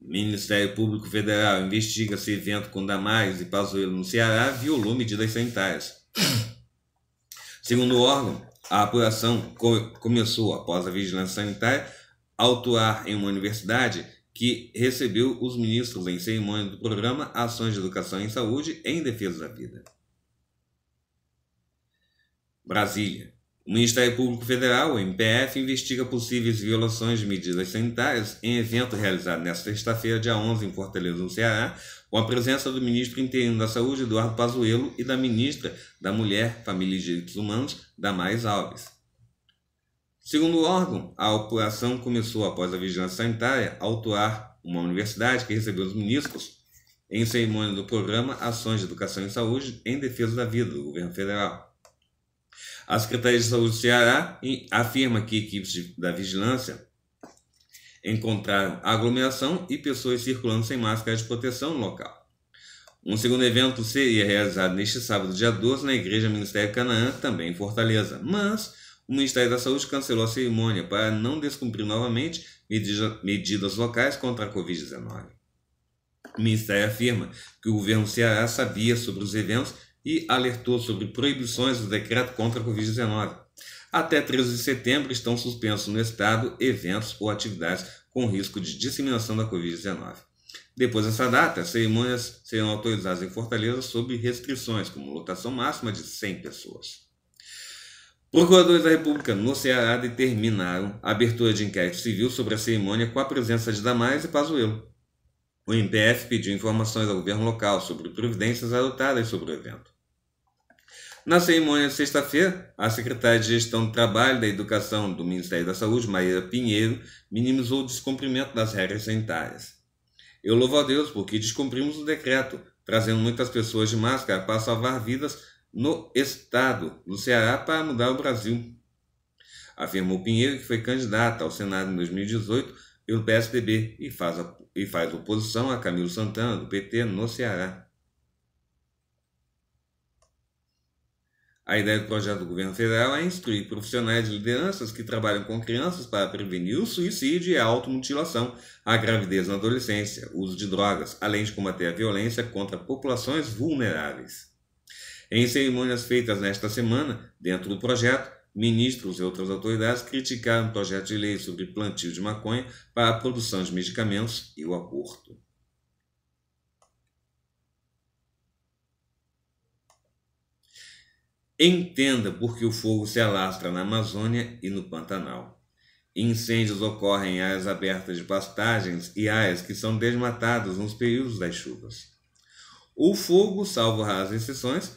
Ministério Público Federal investiga se evento com Damares e Pazuello no Ceará violou medidas sanitárias. Segundo o órgão, a apuração co começou após a vigilância sanitária autuar em uma universidade que recebeu os ministros em cerimônia do programa Ações de Educação em Saúde em Defesa da Vida. Brasília. O Ministério Público Federal, o MPF, investiga possíveis violações de medidas sanitárias em evento realizado nesta sexta-feira, dia 11, em Fortaleza, no Ceará, com a presença do ministro interino da Saúde, Eduardo Pazuello, e da ministra da Mulher, Família e Direitos Humanos, Damais Alves. Segundo o órgão, a operação começou após a vigilância sanitária autuar uma universidade que recebeu os ministros em cerimônia do programa Ações de Educação e Saúde em Defesa da Vida do governo federal. A Secretaria de Saúde do Ceará afirma que equipes da vigilância encontrar aglomeração e pessoas circulando sem máscara de proteção no local. Um segundo evento seria realizado neste sábado, dia 12, na Igreja Ministério Canaã, também em Fortaleza, mas o Ministério da Saúde cancelou a cerimônia para não descumprir novamente medidas locais contra a Covid-19. O Ministério afirma que o governo Ceará sabia sobre os eventos e alertou sobre proibições do decreto contra a Covid-19. Até 13 de setembro estão suspensos no Estado eventos ou atividades com risco de disseminação da Covid-19. Depois dessa data, cerimônias serão autorizadas em Fortaleza sob restrições, como lotação máxima de 100 pessoas. Procuradores da República no Ceará determinaram a abertura de inquérito civil sobre a cerimônia com a presença de Damares e Pazuello. O MPF pediu informações ao governo local sobre providências adotadas sobre o evento. Na cerimônia de sexta-feira, a secretária de Gestão do Trabalho e da Educação do Ministério da Saúde, Maria Pinheiro, minimizou o descumprimento das regras sanitárias. Eu louvo a Deus porque descumprimos o decreto, trazendo muitas pessoas de máscara para salvar vidas no estado do Ceará para mudar o Brasil. Afirmou Pinheiro que foi candidata ao Senado em 2018 pelo PSDB e faz, e faz oposição a Camilo Santana, do PT, no Ceará. A ideia do projeto do governo federal é instruir profissionais e lideranças que trabalham com crianças para prevenir o suicídio e a automutilação, a gravidez na adolescência, uso de drogas, além de combater a violência contra populações vulneráveis. Em cerimônias feitas nesta semana, dentro do projeto, ministros e outras autoridades criticaram o projeto de lei sobre plantio de maconha para a produção de medicamentos e o aborto. Entenda por que o fogo se alastra na Amazônia e no Pantanal. Incêndios ocorrem em áreas abertas de pastagens e áreas que são desmatadas nos períodos das chuvas. O fogo, salvo raras exceções,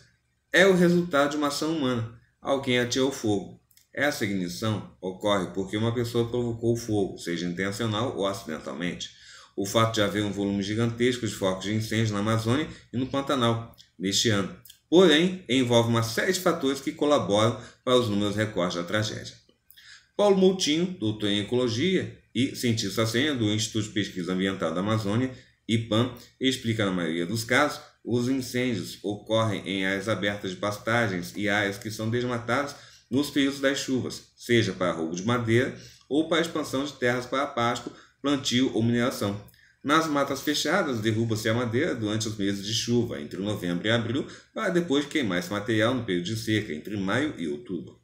é o resultado de uma ação humana, alguém o fogo. Essa ignição ocorre porque uma pessoa provocou o fogo, seja intencional ou acidentalmente. O fato de haver um volume gigantesco de focos de incêndio na Amazônia e no Pantanal neste ano porém envolve uma série de fatores que colaboram para os números recordes da tragédia. Paulo Moutinho, doutor em ecologia e cientista sênior do Instituto de Pesquisa Ambiental da Amazônia, IPAM, explica na maioria dos casos os incêndios ocorrem em áreas abertas de pastagens e áreas que são desmatadas nos períodos das chuvas, seja para roubo de madeira ou para expansão de terras para pasto, plantio ou mineração, nas matas fechadas, derruba-se a madeira durante os meses de chuva, entre novembro e abril, para depois queimar esse material no período de seca, entre maio e outubro.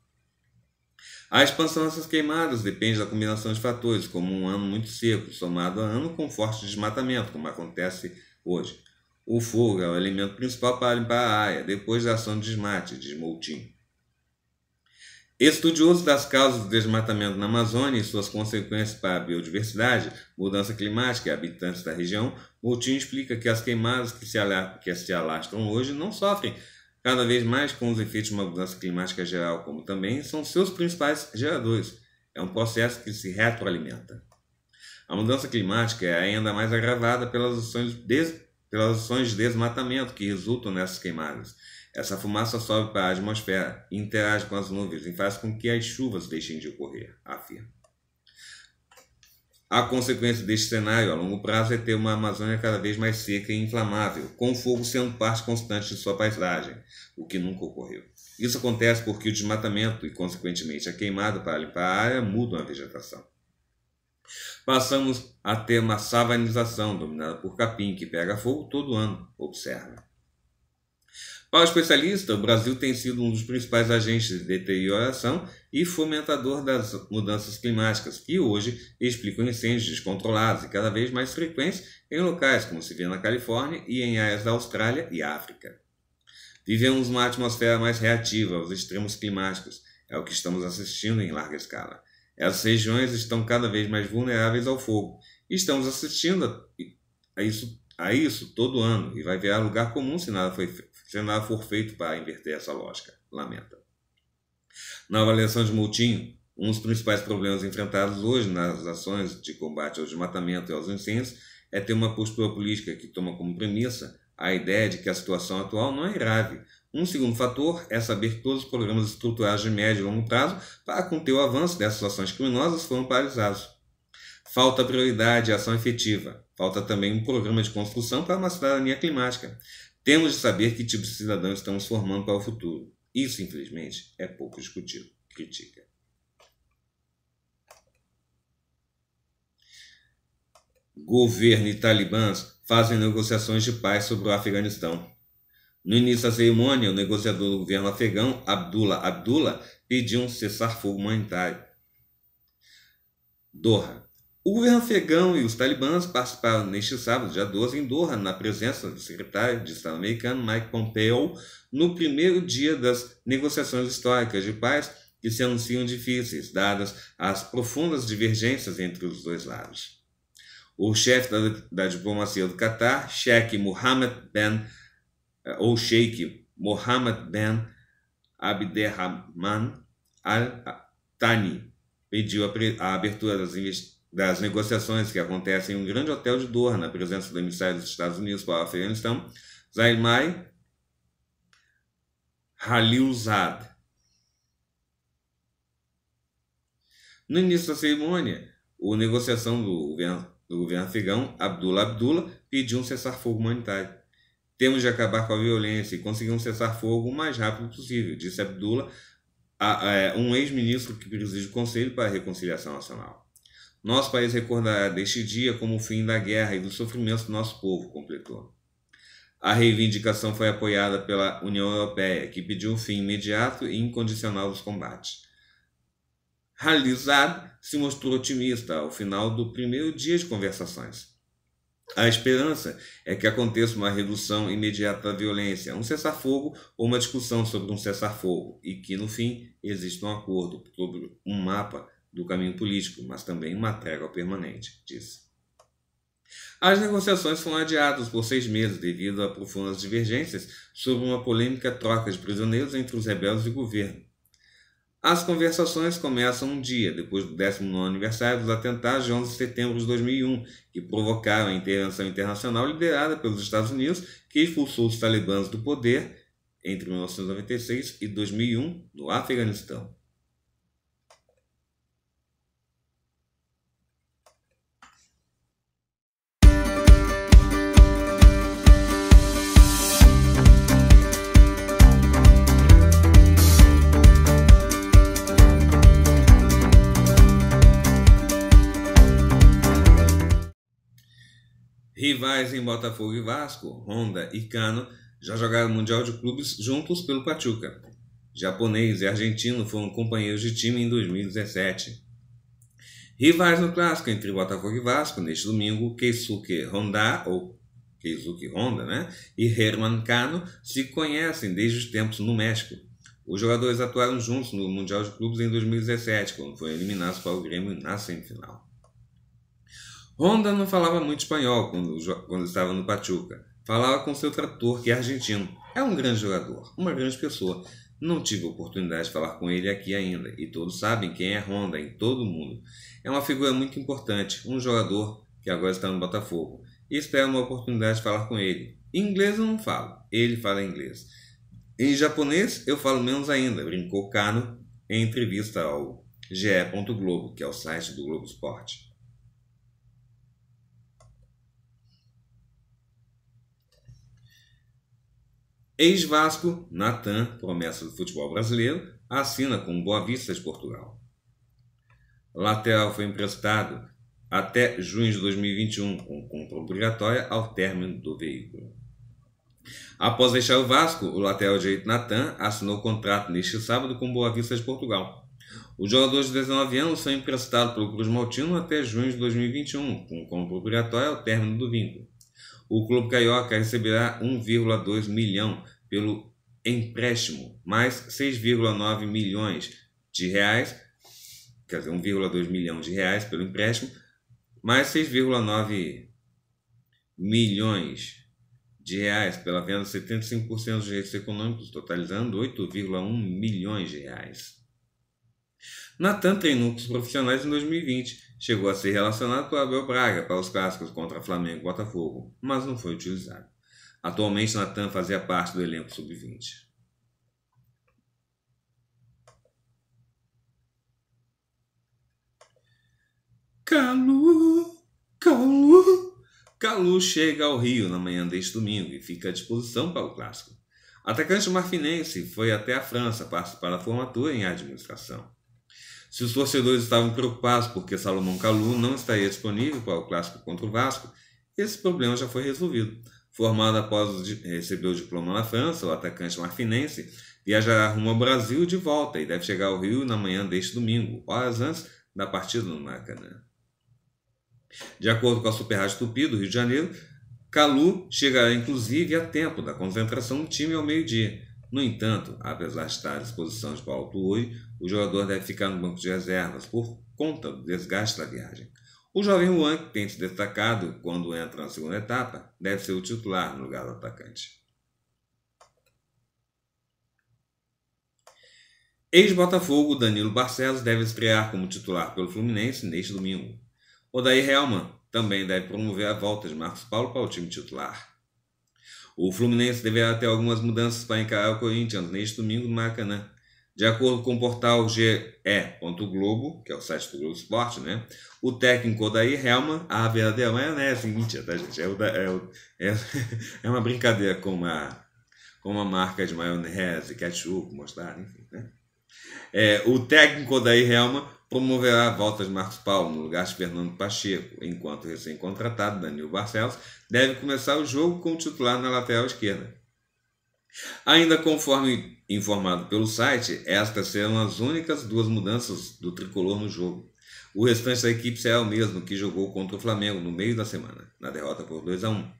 A expansão dessas queimadas depende da combinação de fatores, como um ano muito seco, somado a ano com forte desmatamento, como acontece hoje. O fogo é o elemento principal para limpar a área, depois da ação de desmate, desmoltim. Estudioso das causas do desmatamento na Amazônia e suas consequências para a biodiversidade, mudança climática e habitantes da região, Moutinho explica que as queimadas que se, que se alastram hoje não sofrem cada vez mais com os efeitos de uma mudança climática geral, como também são seus principais geradores. É um processo que se retroalimenta. A mudança climática é ainda mais agravada pelas ações de, pelas ações de desmatamento que resultam nessas queimadas. Essa fumaça sobe para a atmosfera e interage com as nuvens e faz com que as chuvas deixem de ocorrer, afirma. A consequência deste cenário a longo prazo é ter uma Amazônia cada vez mais seca e inflamável, com o fogo sendo parte constante de sua paisagem, o que nunca ocorreu. Isso acontece porque o desmatamento e, consequentemente, a queimada para limpar a área mudam a vegetação. Passamos a ter uma savanização dominada por capim que pega fogo todo ano, observa. Para o especialista, o Brasil tem sido um dos principais agentes de deterioração e fomentador das mudanças climáticas, que hoje explicam incêndios descontrolados e cada vez mais frequentes em locais como se vê na Califórnia e em áreas da Austrália e África. Vivemos uma atmosfera mais reativa aos extremos climáticos, é o que estamos assistindo em larga escala. Essas regiões estão cada vez mais vulneráveis ao fogo. Estamos assistindo a isso, a isso todo ano e vai virar lugar comum se nada foi, se nada for feito para inverter essa lógica, lamenta. Na avaliação de Moutinho, um dos principais problemas enfrentados hoje nas ações de combate ao desmatamento e aos incêndios é ter uma postura política que toma como premissa a ideia de que a situação atual não é grave. Um segundo fator é saber que todos os programas estruturais de médio e longo prazo para conter o avanço dessas ações criminosas foram paralisados. Falta prioridade e ação efetiva. Falta também um programa de construção para uma cidadania climática. Temos de saber que tipo de cidadão estamos formando para o futuro. Isso, infelizmente, é pouco discutido. Critica. Governo e talibãs fazem negociações de paz sobre o Afeganistão. No início da cerimônia, o negociador do governo afegão, Abdullah Abdullah, pediu um cessar-fogo humanitário. Doha. O governo afegão e os talibãs participaram neste sábado, dia 12, em Doha, na presença do secretário de Estado americano Mike Pompeo, no primeiro dia das negociações históricas de paz que se anunciam difíceis, dadas as profundas divergências entre os dois lados. O chefe da, da diplomacia do Catar, Sheikh Mohammed Ben eh, ou Sheikh Mohammed Ben Abderrahman Al Thani, pediu a, a abertura das investigações das negociações que acontecem em um grande hotel de Doha, na presença do emissário dos Estados Unidos para o Afeganistão, Zaimai Halilzad. No início da cerimônia, o negociação do governo, do governo afegão, Abdullah Abdullah, pediu um cessar-fogo humanitário. Temos de acabar com a violência e conseguir um cessar-fogo o mais rápido possível, disse Abdullah, a, a, um ex-ministro que preside o Conselho para a Reconciliação Nacional. Nosso país recordará deste dia como o fim da guerra e do sofrimento do nosso povo, completou. A reivindicação foi apoiada pela União Europeia, que pediu o fim imediato e incondicional dos combates. Halizad se mostrou otimista ao final do primeiro dia de conversações. A esperança é que aconteça uma redução imediata da violência, um cessar-fogo ou uma discussão sobre um cessar-fogo, e que, no fim, exista um acordo sobre um mapa do caminho político, mas também uma trégua permanente, disse. As negociações foram adiadas por seis meses devido a profundas divergências sobre uma polêmica troca de prisioneiros entre os rebeldes e o governo. As conversações começam um dia depois do 19 aniversário dos atentados de 11 de setembro de 2001, que provocaram a intervenção internacional liderada pelos Estados Unidos, que expulsou os talibãs do poder entre 1996 e 2001 no Afeganistão. Rivais em Botafogo e Vasco, Honda e Cano já jogaram o Mundial de Clubes juntos pelo Pachuca. Japonês e argentino foram companheiros de time em 2017. Rivais no clássico entre Botafogo e Vasco, neste domingo, Keisuke Honda, ou Keisuke Honda, né? E Herman Cano se conhecem desde os tempos no México. Os jogadores atuaram juntos no Mundial de Clubes em 2017, quando foram eliminados para o Grêmio na semifinal. Honda não falava muito espanhol quando, quando estava no Pachuca. Falava com seu trator, que é argentino. É um grande jogador, uma grande pessoa. Não tive oportunidade de falar com ele aqui ainda, e todos sabem quem é Honda em todo o mundo. É uma figura muito importante, um jogador que agora está no Botafogo. E espero uma oportunidade de falar com ele. Em inglês eu não falo, ele fala inglês. Em japonês eu falo menos ainda, brincou Kano em entrevista ao GE.globo, Globo, que é o site do Globo Esporte. Ex-Vasco, Natan, promessa do futebol brasileiro, assina com Boa Vista de Portugal. Lateral foi emprestado até junho de 2021, com compra obrigatória ao término do veículo. Após deixar o Vasco, o lateral direito Natan assinou contrato neste sábado com Boa Vista de Portugal. Os jogadores de 19 anos são emprestados pelo Cruz Maltino até junho de 2021, com compra obrigatória ao término do vínculo. O Clube Carioca receberá 1,2 milhão pelo empréstimo, mais 6,9 milhões de reais, quer dizer, 1,2 milhão de reais pelo empréstimo, mais 6,9 milhões de reais pela venda de 75% dos direitos econômicos, totalizando 8,1 milhões de reais. Natan treinou com os profissionais em 2020 Chegou a ser relacionado com Abel Braga para os clássicos contra Flamengo e Botafogo, mas não foi utilizado. Atualmente, Natan fazia parte do elenco sub-20. Calu, Calu. Calu chega ao Rio na manhã deste domingo e fica à disposição para o clássico. Atacante marfinense foi até a França participar da formatura em administração. Se os torcedores estavam preocupados porque Salomão Kalu não estaria disponível para o clássico contra o Vasco, esse problema já foi resolvido. Formado após receber o diploma na França, o atacante marfinense viajará rumo ao Brasil de volta e deve chegar ao Rio na manhã deste domingo, horas antes da partida no Maracanã. De acordo com a Super Rádio Tupi do Rio de Janeiro, Calu chegará inclusive a tempo da concentração do time ao meio-dia. No entanto, apesar de estar à disposição de Paulo Tuori, o jogador deve ficar no banco de reservas por conta do desgaste da viagem. O jovem Juan, que tem se destacado quando entra na segunda etapa, deve ser o titular no lugar do atacante. Ex-Botafogo Danilo Barcelos deve estrear como titular pelo Fluminense neste domingo. Odair Helman também deve promover a volta de Marcos Paulo para o time titular. O Fluminense deverá ter algumas mudanças para encarar o Corinthians neste domingo no Maracanã. De acordo com o portal GE.globo, que é o site do Globo Esporte, né? O técnico Odair Helma, a verdadeira maionese, né, assim, mentira, tá, gente? É, o, é, o, é, é, uma brincadeira com uma, com uma marca de maionese, ketchup, mostarda, enfim, né? É, o técnico Odair Helma promoverá a volta de Marcos Paulo no lugar de Fernando Pacheco, enquanto o recém-contratado Danilo Barcelos deve começar o jogo com o titular na lateral esquerda. Ainda conforme informado pelo site, estas serão as únicas duas mudanças do tricolor no jogo. O restante da equipe será o mesmo que jogou contra o Flamengo no meio da semana, na derrota por 2 a 1.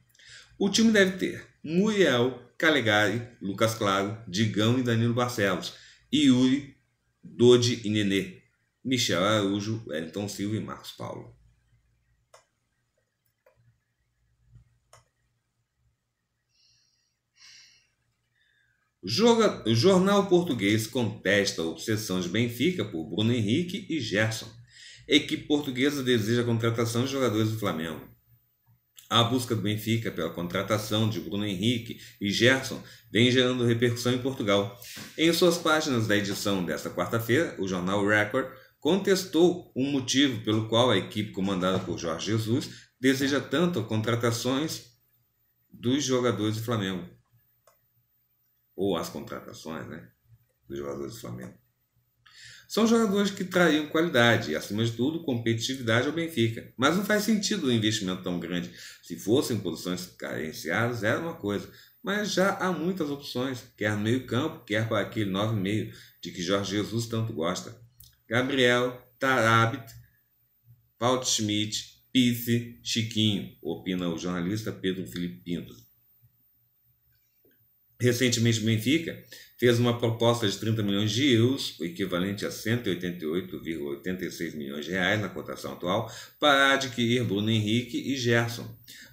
O time deve ter Muriel, Calegari, Lucas Claro, Digão e Danilo Barcelos, Yuri, Dodi e Nenê, Michel Araújo, Wellington Silva e Marcos Paulo. O jornal português contesta a obsessão de Benfica por Bruno Henrique e Gerson. Equipe portuguesa deseja a contratação de jogadores do Flamengo. A busca do Benfica pela contratação de Bruno Henrique e Gerson vem gerando repercussão em Portugal. Em suas páginas da edição desta quarta-feira, o jornal Record contestou o um motivo pelo qual a equipe comandada por Jorge Jesus deseja tanto contratações dos jogadores do Flamengo ou as contratações né, dos jogadores do Flamengo. São jogadores que trariam qualidade e, acima de tudo, competitividade ao Benfica. Mas não faz sentido um investimento tão grande. Se fossem posições carenciadas, era uma coisa. Mas já há muitas opções, quer no meio-campo, quer para aquele 9,5 de que Jorge Jesus tanto gosta. Gabriel, Tarabit, Walt Schmidt, Pizzi, Chiquinho, opina o jornalista Pedro Felipe Pinto. Recentemente, o Benfica fez uma proposta de 30 milhões de euros, o equivalente a 188,86 milhões de reais na cotação atual, para adquirir Bruno Henrique e Gerson.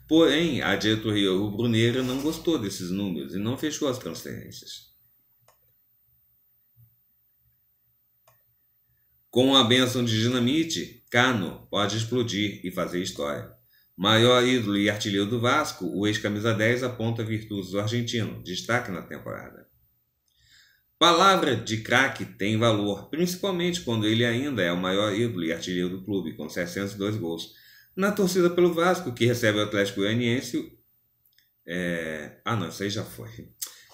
Porém, a diretoria rubro-negra não gostou desses números e não fechou as transferências. Com a benção de dinamite, Cano pode explodir e fazer história. Maior ídolo e artilheiro do Vasco, o ex-camisa 10 aponta virtudes do argentino, destaque na temporada. Palavra de craque tem valor, principalmente quando ele ainda é o maior ídolo e artilheiro do clube, com 602 gols. Na torcida pelo Vasco, que recebe o Atlético Goianiense. É... Ah, não, isso aí já foi.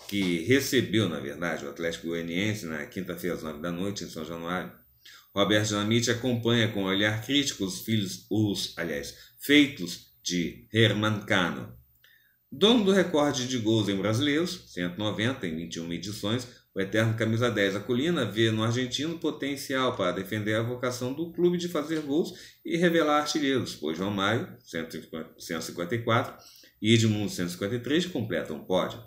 Que recebeu, na verdade, o Atlético Goianiense na quinta-feira às 9 da noite, em São Januário. Roberto Dinamite acompanha com um olhar crítico os filhos, os, aliás, Feitos de Herman Cano. Dono do recorde de gols em brasileiros, 190 em 21 edições, o eterno camisa 10 da Colina vê no argentino potencial para defender a vocação do clube de fazer gols e revelar artilheiros, pois João Maio, 154, e Edmundo, 153, completam o pódio.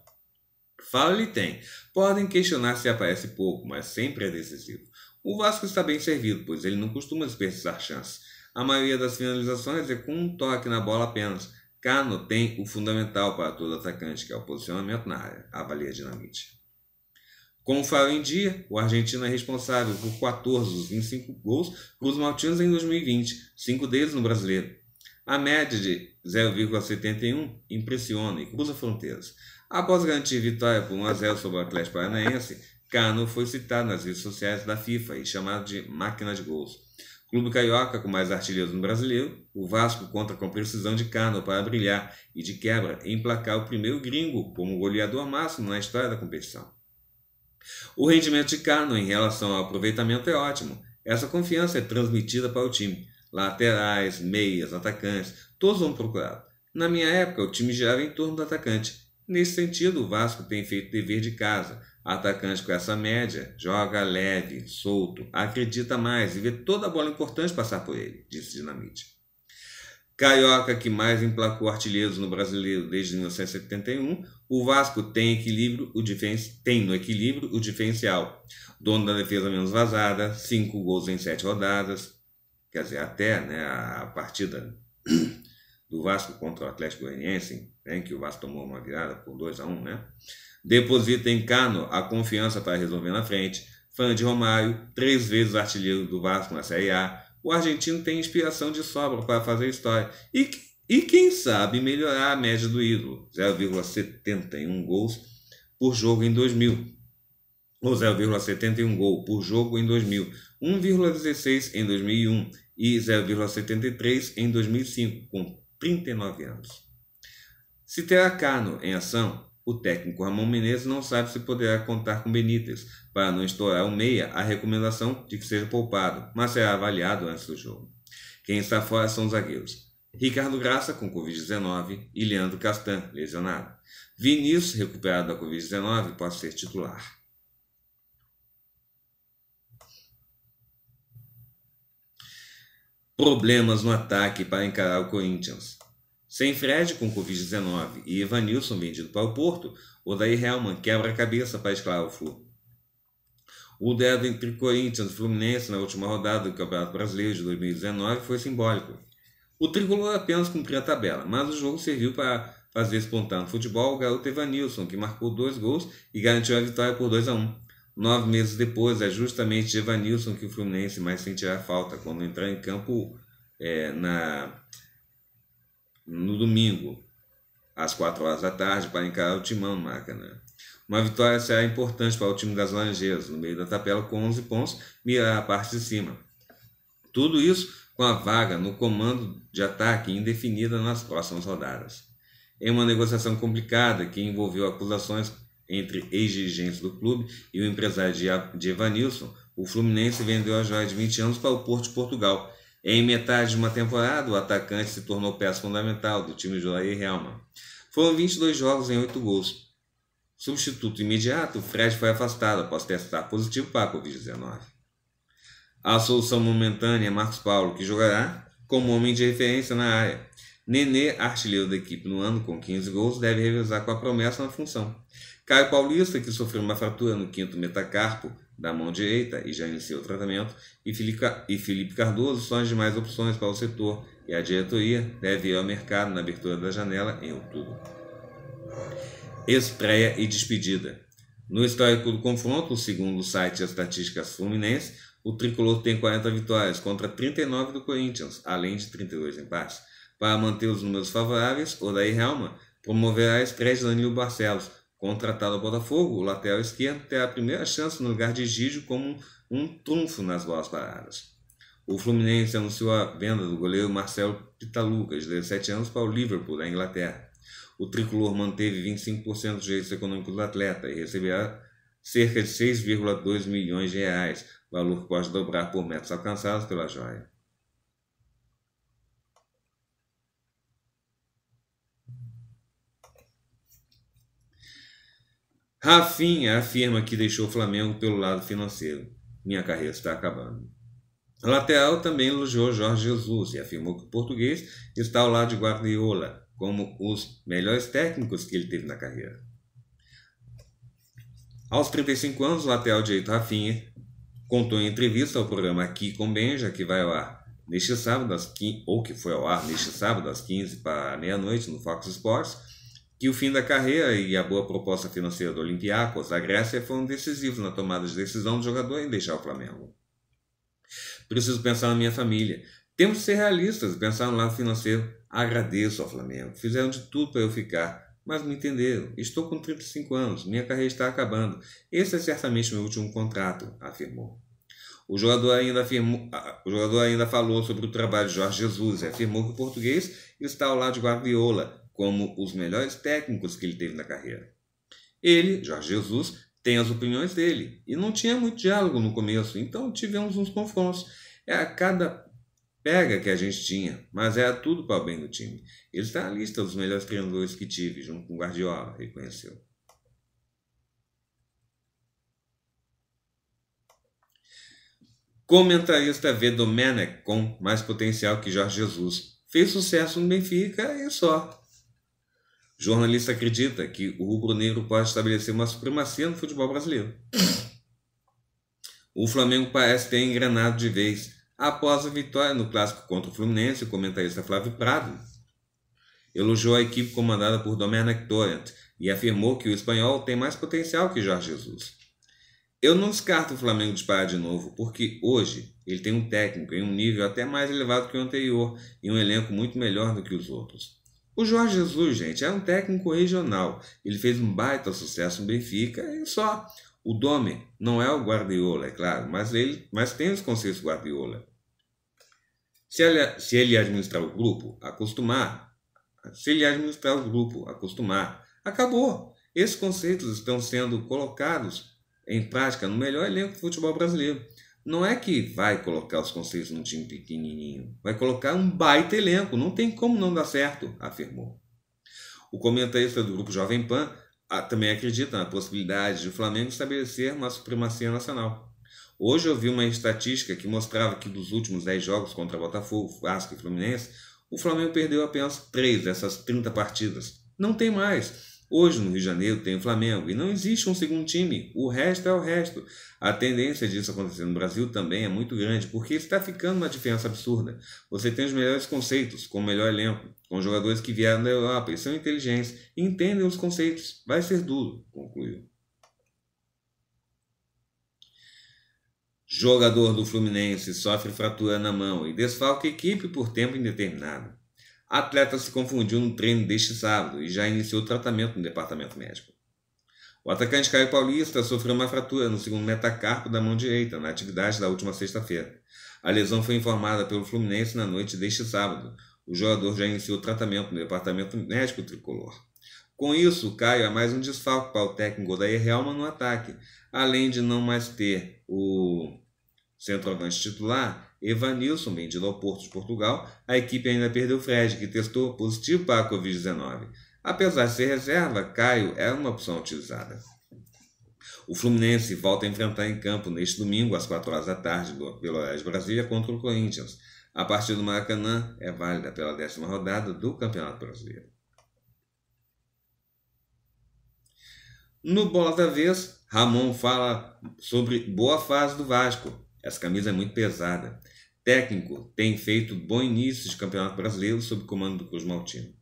Fala ele tem. Podem questionar se aparece pouco, mas sempre é decisivo. O Vasco está bem servido, pois ele não costuma desperdiçar chances a maioria das finalizações é com um toque na bola apenas. Cano tem o fundamental para todo atacante, que é o posicionamento na área, avalia Dinamite. Com o Fábio em dia, o argentino é responsável por 14 dos 25 gols para os maltinos em 2020, 5 deles no brasileiro. A média de 0,71 impressiona e cruza fronteiras. Após garantir vitória por 1 a 0 sobre o Atlético Paranaense, Cano foi citado nas redes sociais da FIFA e chamado de máquina de gols. Clube Carioca com mais artilheiros no brasileiro, o Vasco conta com precisão de Cano para brilhar e de quebra emplacar o primeiro gringo como goleador máximo na história da competição. O rendimento de Cano em relação ao aproveitamento é ótimo. Essa confiança é transmitida para o time. Laterais, meias, atacantes, todos vão procurar. Na minha época, o time girava em torno do atacante. Nesse sentido, o Vasco tem feito dever de casa, Atacante com essa média joga leve, solto, acredita mais e vê toda a bola importante passar por ele, disse Dinamite. Carioca que mais emplacou artilheiros no brasileiro desde 1971, o Vasco tem equilíbrio, o tem no equilíbrio o diferencial. Dono da defesa menos vazada, cinco gols em sete rodadas, quer dizer, até né, a partida do Vasco contra o Atlético Goianiense, em que o Vasco tomou uma virada por 2 a 1 um, né? Deposita em Cano a confiança para tá resolver na frente. Fã de Romário, três vezes artilheiro do Vasco na Série A. O argentino tem inspiração de sobra para fazer história. E, e quem sabe melhorar a média do ídolo, 0,71 gols por jogo em 2000. Ou 0,71 gol por jogo em 2000. 1,16 em 2001 e 0,73 em 2005, com 39 anos. Se terá Cano em ação, o técnico Ramon Menezes não sabe se poderá contar com Benítez para não estourar o meia. A recomendação de que seja poupado, mas será avaliado antes do jogo. Quem está fora são os zagueiros. Ricardo Graça com Covid-19 e Leandro Castan, lesionado. Vinícius, recuperado da Covid-19, pode ser titular. Problemas no ataque para encarar o Corinthians. Sem Fred com Covid-19 e Ivanilson vendido para o Porto, Daí Helman quebra a cabeça para esclarar o Flu. O dedo entre Corinthians e Fluminense na última rodada do Campeonato Brasileiro de 2019 foi simbólico. O tricolor apenas cumpriu a tabela, mas o jogo serviu para fazer espontâneo no futebol o garoto Evanilson, que marcou dois gols e garantiu a vitória por 2 a 1 um. Nove meses depois, é justamente Evanilson que o Fluminense mais sentirá falta quando entrar em campo é, na no domingo, às 4 horas da tarde, para encarar o Timão no Maracanã. Uma vitória será importante para o time das Laranjeiras, no meio da tabela com 11 pontos, mirar a parte de cima. Tudo isso com a vaga no comando de ataque indefinida nas próximas rodadas. Em uma negociação complicada que envolveu acusações entre ex-dirigentes do clube e o empresário de Evanilson, o Fluminense vendeu a joia de 20 anos para o Porto de Portugal em metade de uma temporada, o atacante se tornou peça fundamental do time de Jair Helman. Foram 22 jogos em 8 gols. Substituto imediato, Fred foi afastado após testar positivo para a Covid-19. A solução momentânea é Marcos Paulo, que jogará como homem de referência na área. Nenê, artilheiro da equipe no ano com 15 gols, deve revezar com a promessa na função. Caio Paulista, que sofreu uma fratura no quinto metacarpo, da mão direita e já iniciou o tratamento, e Felipe Cardoso são as demais opções para o setor e a diretoria deve ir ao mercado na abertura da janela em outubro. Estreia e despedida. No histórico do confronto, segundo o site Estatísticas Fluminense, o tricolor tem 40 vitórias contra 39 do Corinthians, além de 32 empates. Para manter os números favoráveis, Daí Helma promoverá a estreia de Danilo Barcelos, Contratado ao Botafogo, o lateral esquerdo terá a primeira chance no lugar de Gígio como um trunfo nas bolas paradas. O Fluminense anunciou a venda do goleiro Marcelo Pitaluca, de 17 anos, para o Liverpool, da Inglaterra. O tricolor manteve 25% dos direitos econômicos do atleta e receberá cerca de 6,2 milhões de reais, valor que pode dobrar por metros alcançados pela joia. Rafinha afirma que deixou o Flamengo pelo lado financeiro. Minha carreira está acabando. lateral também elogiou Jorge Jesus e afirmou que o português está ao lado de Guardiola, como os melhores técnicos que ele teve na carreira. Aos 35 anos, o lateral direito Rafinha contou em entrevista ao programa Aqui com Benja, que vai ao ar neste sábado, às 15, ou que foi ao ar neste sábado, às 15 para meia-noite, no Fox Sports, que o fim da carreira e a boa proposta financeira do Olympiacos da Grécia foram decisivos na tomada de decisão do jogador em deixar o Flamengo. Preciso pensar na minha família. Temos que ser realistas e pensar no lado financeiro. Agradeço ao Flamengo. Fizeram de tudo para eu ficar, mas me entenderam. Estou com 35 anos, minha carreira está acabando. Esse é certamente meu último contrato, afirmou. O jogador, ainda afirmou, o jogador ainda falou sobre o trabalho de Jorge Jesus e afirmou que o português está ao lado de Guardiola, como os melhores técnicos que ele teve na carreira. Ele, Jorge Jesus, tem as opiniões dele e não tinha muito diálogo no começo, então tivemos uns confrontos. a é, cada pega que a gente tinha, mas era tudo para o bem do time. Ele está na lista dos melhores treinadores que tive, junto com Guardiola, reconheceu. Comentarista vê com mais potencial que Jorge Jesus. Fez sucesso no Benfica e só jornalista acredita que o rubro-negro pode estabelecer uma supremacia no futebol brasileiro. O Flamengo parece ter engrenado de vez após a vitória no clássico contra o Fluminense. O comentarista Flávio Prado elogiou a equipe comandada por Domenech Torrent e afirmou que o espanhol tem mais potencial que Jorge Jesus. Eu não descarto o Flamengo disparar de novo, porque hoje ele tem um técnico em um nível até mais elevado que o anterior e um elenco muito melhor do que os outros. O Jorge Jesus, gente, é um técnico regional. Ele fez um baita sucesso no Benfica e só. O Dome não é o Guardiola, é claro, mas ele mas tem os conceitos Guardiola. Se ele, se ele administrar o grupo, acostumar. Se ele administrar o grupo, acostumar. Acabou. Esses conceitos estão sendo colocados em prática no melhor elenco do futebol brasileiro não é que vai colocar os conselhos num time pequenininho, vai colocar um baita elenco, não tem como não dar certo, afirmou. O comentarista do grupo Jovem Pan ah, também acredita na possibilidade de o Flamengo estabelecer uma supremacia nacional. Hoje eu vi uma estatística que mostrava que dos últimos 10 jogos contra Botafogo, Vasco e Fluminense, o Flamengo perdeu apenas 3 dessas 30 partidas. Não tem mais. Hoje no Rio de Janeiro tem o Flamengo e não existe um segundo time, o resto é o resto. A tendência disso acontecer no Brasil também é muito grande, porque está ficando uma diferença absurda. Você tem os melhores conceitos, com o melhor elenco, com jogadores que vieram da Europa e são inteligentes, entendem os conceitos. Vai ser duro, concluiu. Jogador do Fluminense sofre fratura na mão e desfalca equipe por tempo indeterminado. A atleta se confundiu no treino deste sábado e já iniciou tratamento no departamento médico. O atacante Caio Paulista sofreu uma fratura no segundo metacarpo da mão direita na atividade da última sexta-feira. A lesão foi informada pelo Fluminense na noite deste sábado. O jogador já iniciou tratamento no departamento médico tricolor. Com isso, Caio é mais um desfalque para o técnico Odair Realma no ataque, além de não mais ter o centroavante titular Evanilson, vem ao Porto de Portugal, a equipe ainda perdeu Fred, que testou positivo para a Covid-19. Apesar de ser reserva, Caio era é uma opção utilizada. O Fluminense volta a enfrentar em campo neste domingo, às 4 horas da tarde, pelo horário de Brasília, contra o Corinthians. A partida do Maracanã é válida pela décima rodada do Campeonato Brasileiro. No Bola da Vez, Ramon fala sobre boa fase do Vasco. Essa camisa é muito pesada técnico, tem feito bom início de campeonato brasileiro sob comando do Cruz Maltino.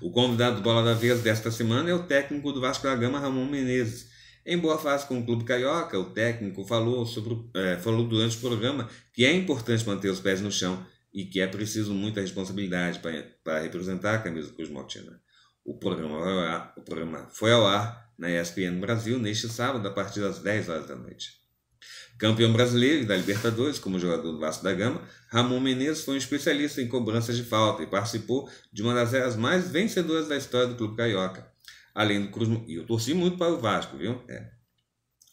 O convidado do Bola da Vez desta semana é o técnico do Vasco da Gama, Ramon Menezes. Em boa fase com o Clube Carioca, o técnico falou, sobre, é, falou durante o programa que é importante manter os pés no chão e que é preciso muita responsabilidade para, para representar a camisa do Cruz Maltina. O programa, o programa foi ao ar na ESPN Brasil neste sábado, a partir das 10 horas da noite. Campeão brasileiro da Libertadores como jogador do Vasco da Gama, Ramon Menezes foi um especialista em cobranças de falta e participou de uma das eras mais vencedoras da história do clube carioca. Além do Cruz, e eu torci muito para o Vasco, viu? É.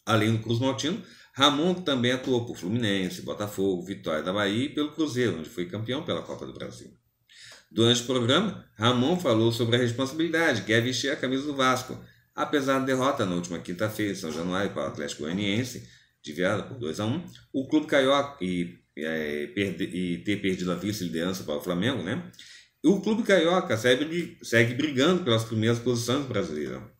Além do Cruz Maltino, Ramon também atuou por Fluminense, Botafogo, Vitória da Bahia e pelo Cruzeiro, onde foi campeão pela Copa do Brasil. Durante o programa, Ramon falou sobre a responsabilidade que é vestir a camisa do Vasco. Apesar da derrota na última quinta-feira em São Januário para o Atlético Goianiense, de Verda por 2 a 1 O Clube Carioca, e, é, perde, e ter perdido a vice-liderança para o Flamengo, né? O Clube Carioca segue, segue brigando pelas primeiras posições do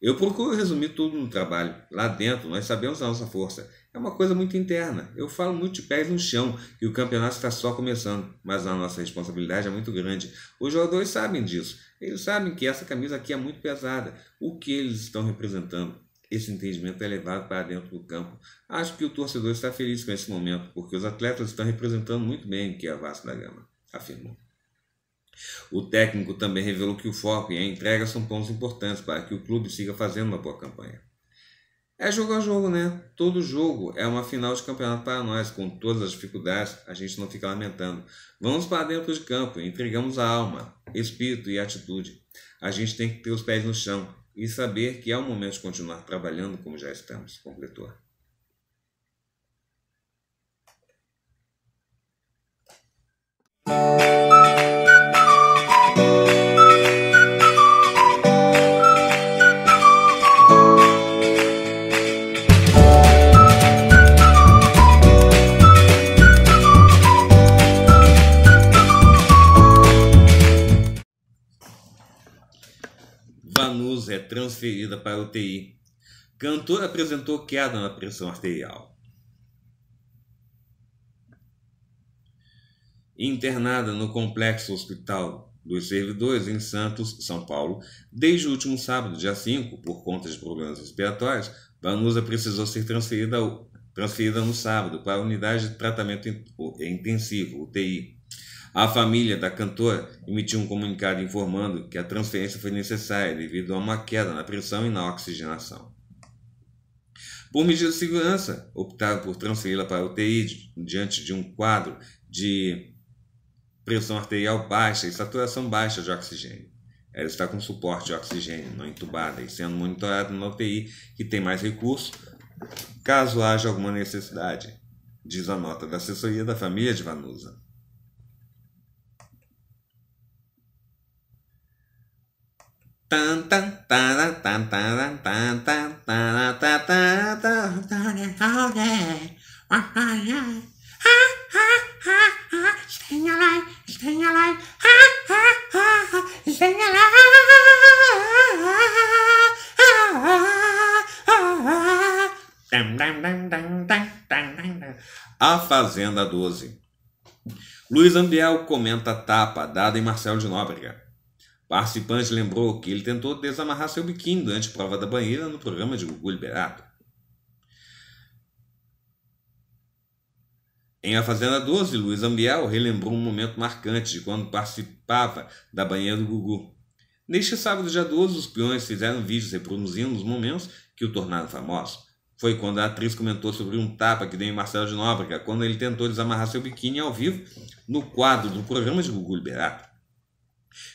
Eu procuro resumir tudo no trabalho. Lá dentro, nós sabemos a nossa força. É uma coisa muito interna. Eu falo muito de pés no chão e o campeonato está só começando, mas a nossa responsabilidade é muito grande. Os jogadores sabem disso. Eles sabem que essa camisa aqui é muito pesada. O que eles estão representando? esse entendimento é levado para dentro do campo. Acho que o torcedor está feliz com esse momento, porque os atletas estão representando muito bem o que é a Vasco da Gama, afirmou. O técnico também revelou que o foco e a entrega são pontos importantes para que o clube siga fazendo uma boa campanha. É jogo a jogo, né? Todo jogo é uma final de campeonato para nós, com todas as dificuldades, a gente não fica lamentando. Vamos para dentro de campo, entregamos a alma, espírito e atitude. A gente tem que ter os pés no chão e saber que é o momento de continuar trabalhando como já estamos, completou. é transferida para UTI. Cantor apresentou queda na pressão arterial. Internada no complexo hospital dos servidores em Santos, São Paulo, desde o último sábado, dia 5, por conta de problemas respiratórios, Vanusa precisou ser transferida, transferida no sábado para a unidade de tratamento intensivo, UTI. A família da cantora emitiu um comunicado informando que a transferência foi necessária devido a uma queda na pressão e na oxigenação. Por medida de segurança, optaram por transferi-la para a UTI diante de um quadro de pressão arterial baixa e saturação baixa de oxigênio. Ela está com suporte de oxigênio, não entubada, e sendo monitorada na UTI, que tem mais recursos, caso haja alguma necessidade, diz a nota da assessoria da família de Vanusa. A Fazenda 12. Luiz Ambiel comenta a tapa dada em Marcelo de Nóbrega participante lembrou que ele tentou desamarrar seu biquíni durante a prova da banheira no programa de Gugu Liberato. Em A Fazenda 12, Luiz Ambiel relembrou um momento marcante de quando participava da banheira do Gugu. Neste sábado, dia 12, os peões fizeram vídeos reproduzindo os momentos que o tornaram famoso. Foi quando a atriz comentou sobre um tapa que deu em Marcelo de Nóbrega, quando ele tentou desamarrar seu biquíni ao vivo no quadro do programa de Gugu Liberato.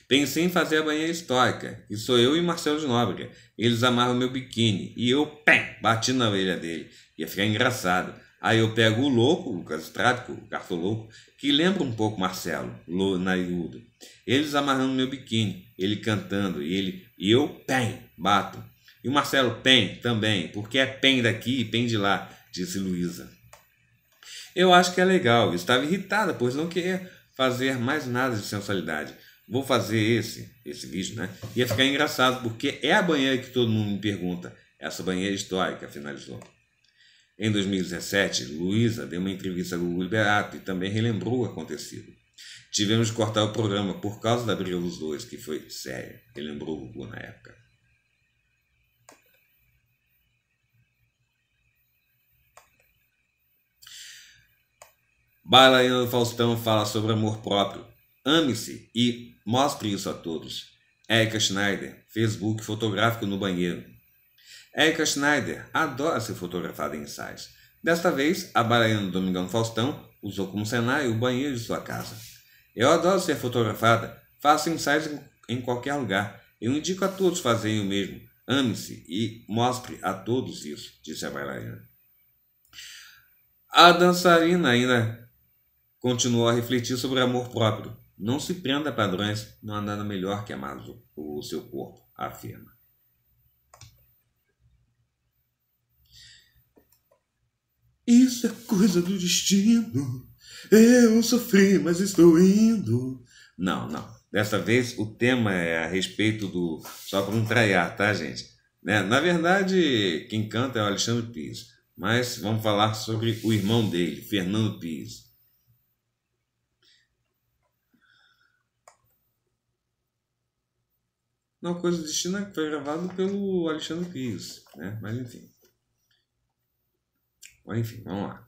Pensei em fazer a banheira histórica, e sou eu e Marcelo de Nóbrega. Eles amarram meu biquíni, e eu, pé, bati na orelha dele. Ia ficar engraçado. Aí eu pego o louco, o Estrático, o garfo louco, que lembra um pouco Marcelo, lo, Eles amarrando meu biquíni, ele cantando, e ele, e eu, pem, bato. E o Marcelo, pem, também, porque é pem daqui e pem de lá, disse Luísa. Eu acho que é legal, estava irritada, pois não queria fazer mais nada de sensualidade. Vou fazer esse, esse vídeo, né? Ia ficar engraçado, porque é a banheira que todo mundo me pergunta. Essa banheira histórica, finalizou. Em 2017, Luísa deu uma entrevista ao Google Liberato e também relembrou o acontecido. Tivemos de cortar o programa por causa da briga dos dois, que foi séria, relembrou o Gugu na época. Bailarina do Faustão fala sobre amor próprio. Ame-se e Mostre isso a todos. Erika Schneider Facebook fotográfico no banheiro. Erika Schneider adora ser fotografada em ensaios. Desta vez, a bailarina Domingão Faustão usou como cenário o banheiro de sua casa. Eu adoro ser fotografada, faço ensaios em qualquer lugar. Eu indico a todos fazerem o mesmo. Ame-se e mostre a todos isso, disse a bailarina. A dançarina ainda continuou a refletir sobre o amor próprio. Não se prenda a padrões, não há nada melhor que amar o seu corpo, afirma. Isso é coisa do destino. Eu sofri, mas estou indo. Não, não. Dessa vez o tema é a respeito do. Só para não traiar, tá, gente? Né? Na verdade, quem canta é o Alexandre Pires. Mas vamos falar sobre o irmão dele, Fernando Pires. Uma Coisa de China é que foi gravado pelo Alexandre Pires, né? Mas enfim. Mas, enfim, vamos lá.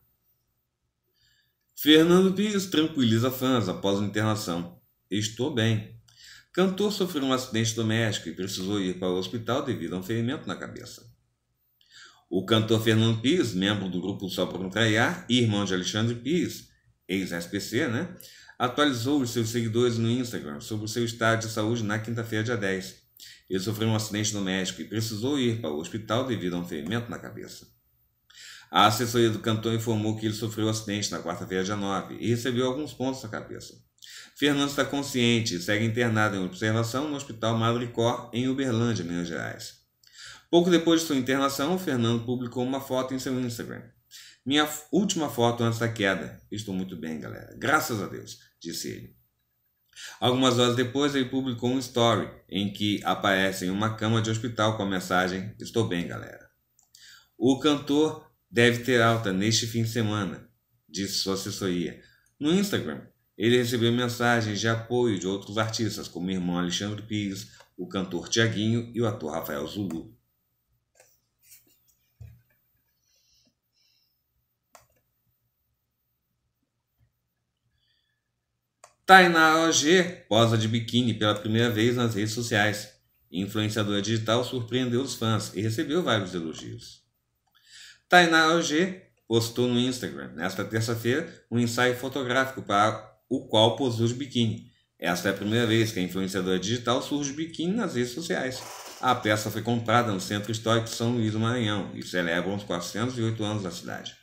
Fernando Pires tranquiliza fãs após a internação. Estou bem. Cantor sofreu um acidente doméstico e precisou ir para o hospital devido a um ferimento na cabeça. O cantor Fernando Pires, membro do grupo Só Por Contrariar e irmão de Alexandre Pires, ex-SPC, né, atualizou os seus seguidores no Instagram sobre o seu estado de saúde na quinta-feira, dia 10. Ele sofreu um acidente doméstico e precisou ir para o hospital devido a um ferimento na cabeça. A assessoria do cantor informou que ele sofreu um acidente na quarta-feira, dia 9, e recebeu alguns pontos na cabeça. Fernando está consciente e segue internado em observação no Hospital Madricor, em Uberlândia, Minas Gerais. Pouco depois de sua internação, Fernando publicou uma foto em seu Instagram. Minha última foto antes da queda. Estou muito bem, galera. Graças a Deus, disse ele. Algumas horas depois, ele publicou um story em que aparece em uma cama de hospital com a mensagem: Estou bem, galera. O cantor deve ter alta neste fim de semana, disse sua assessoria. No Instagram, ele recebeu mensagens de apoio de outros artistas, como o irmão Alexandre Pires, o cantor Tiaguinho e o ator Rafael Zulu. Tainá OG posa de biquíni pela primeira vez nas redes sociais. Influenciadora digital surpreendeu os fãs e recebeu vários elogios. Tainá OG postou no Instagram, nesta terça-feira, um ensaio fotográfico para o qual posou de biquíni. Esta é a primeira vez que a influenciadora digital surge de biquíni nas redes sociais. A peça foi comprada no Centro Histórico de São Luís do Maranhão e celebra os 408 anos da cidade.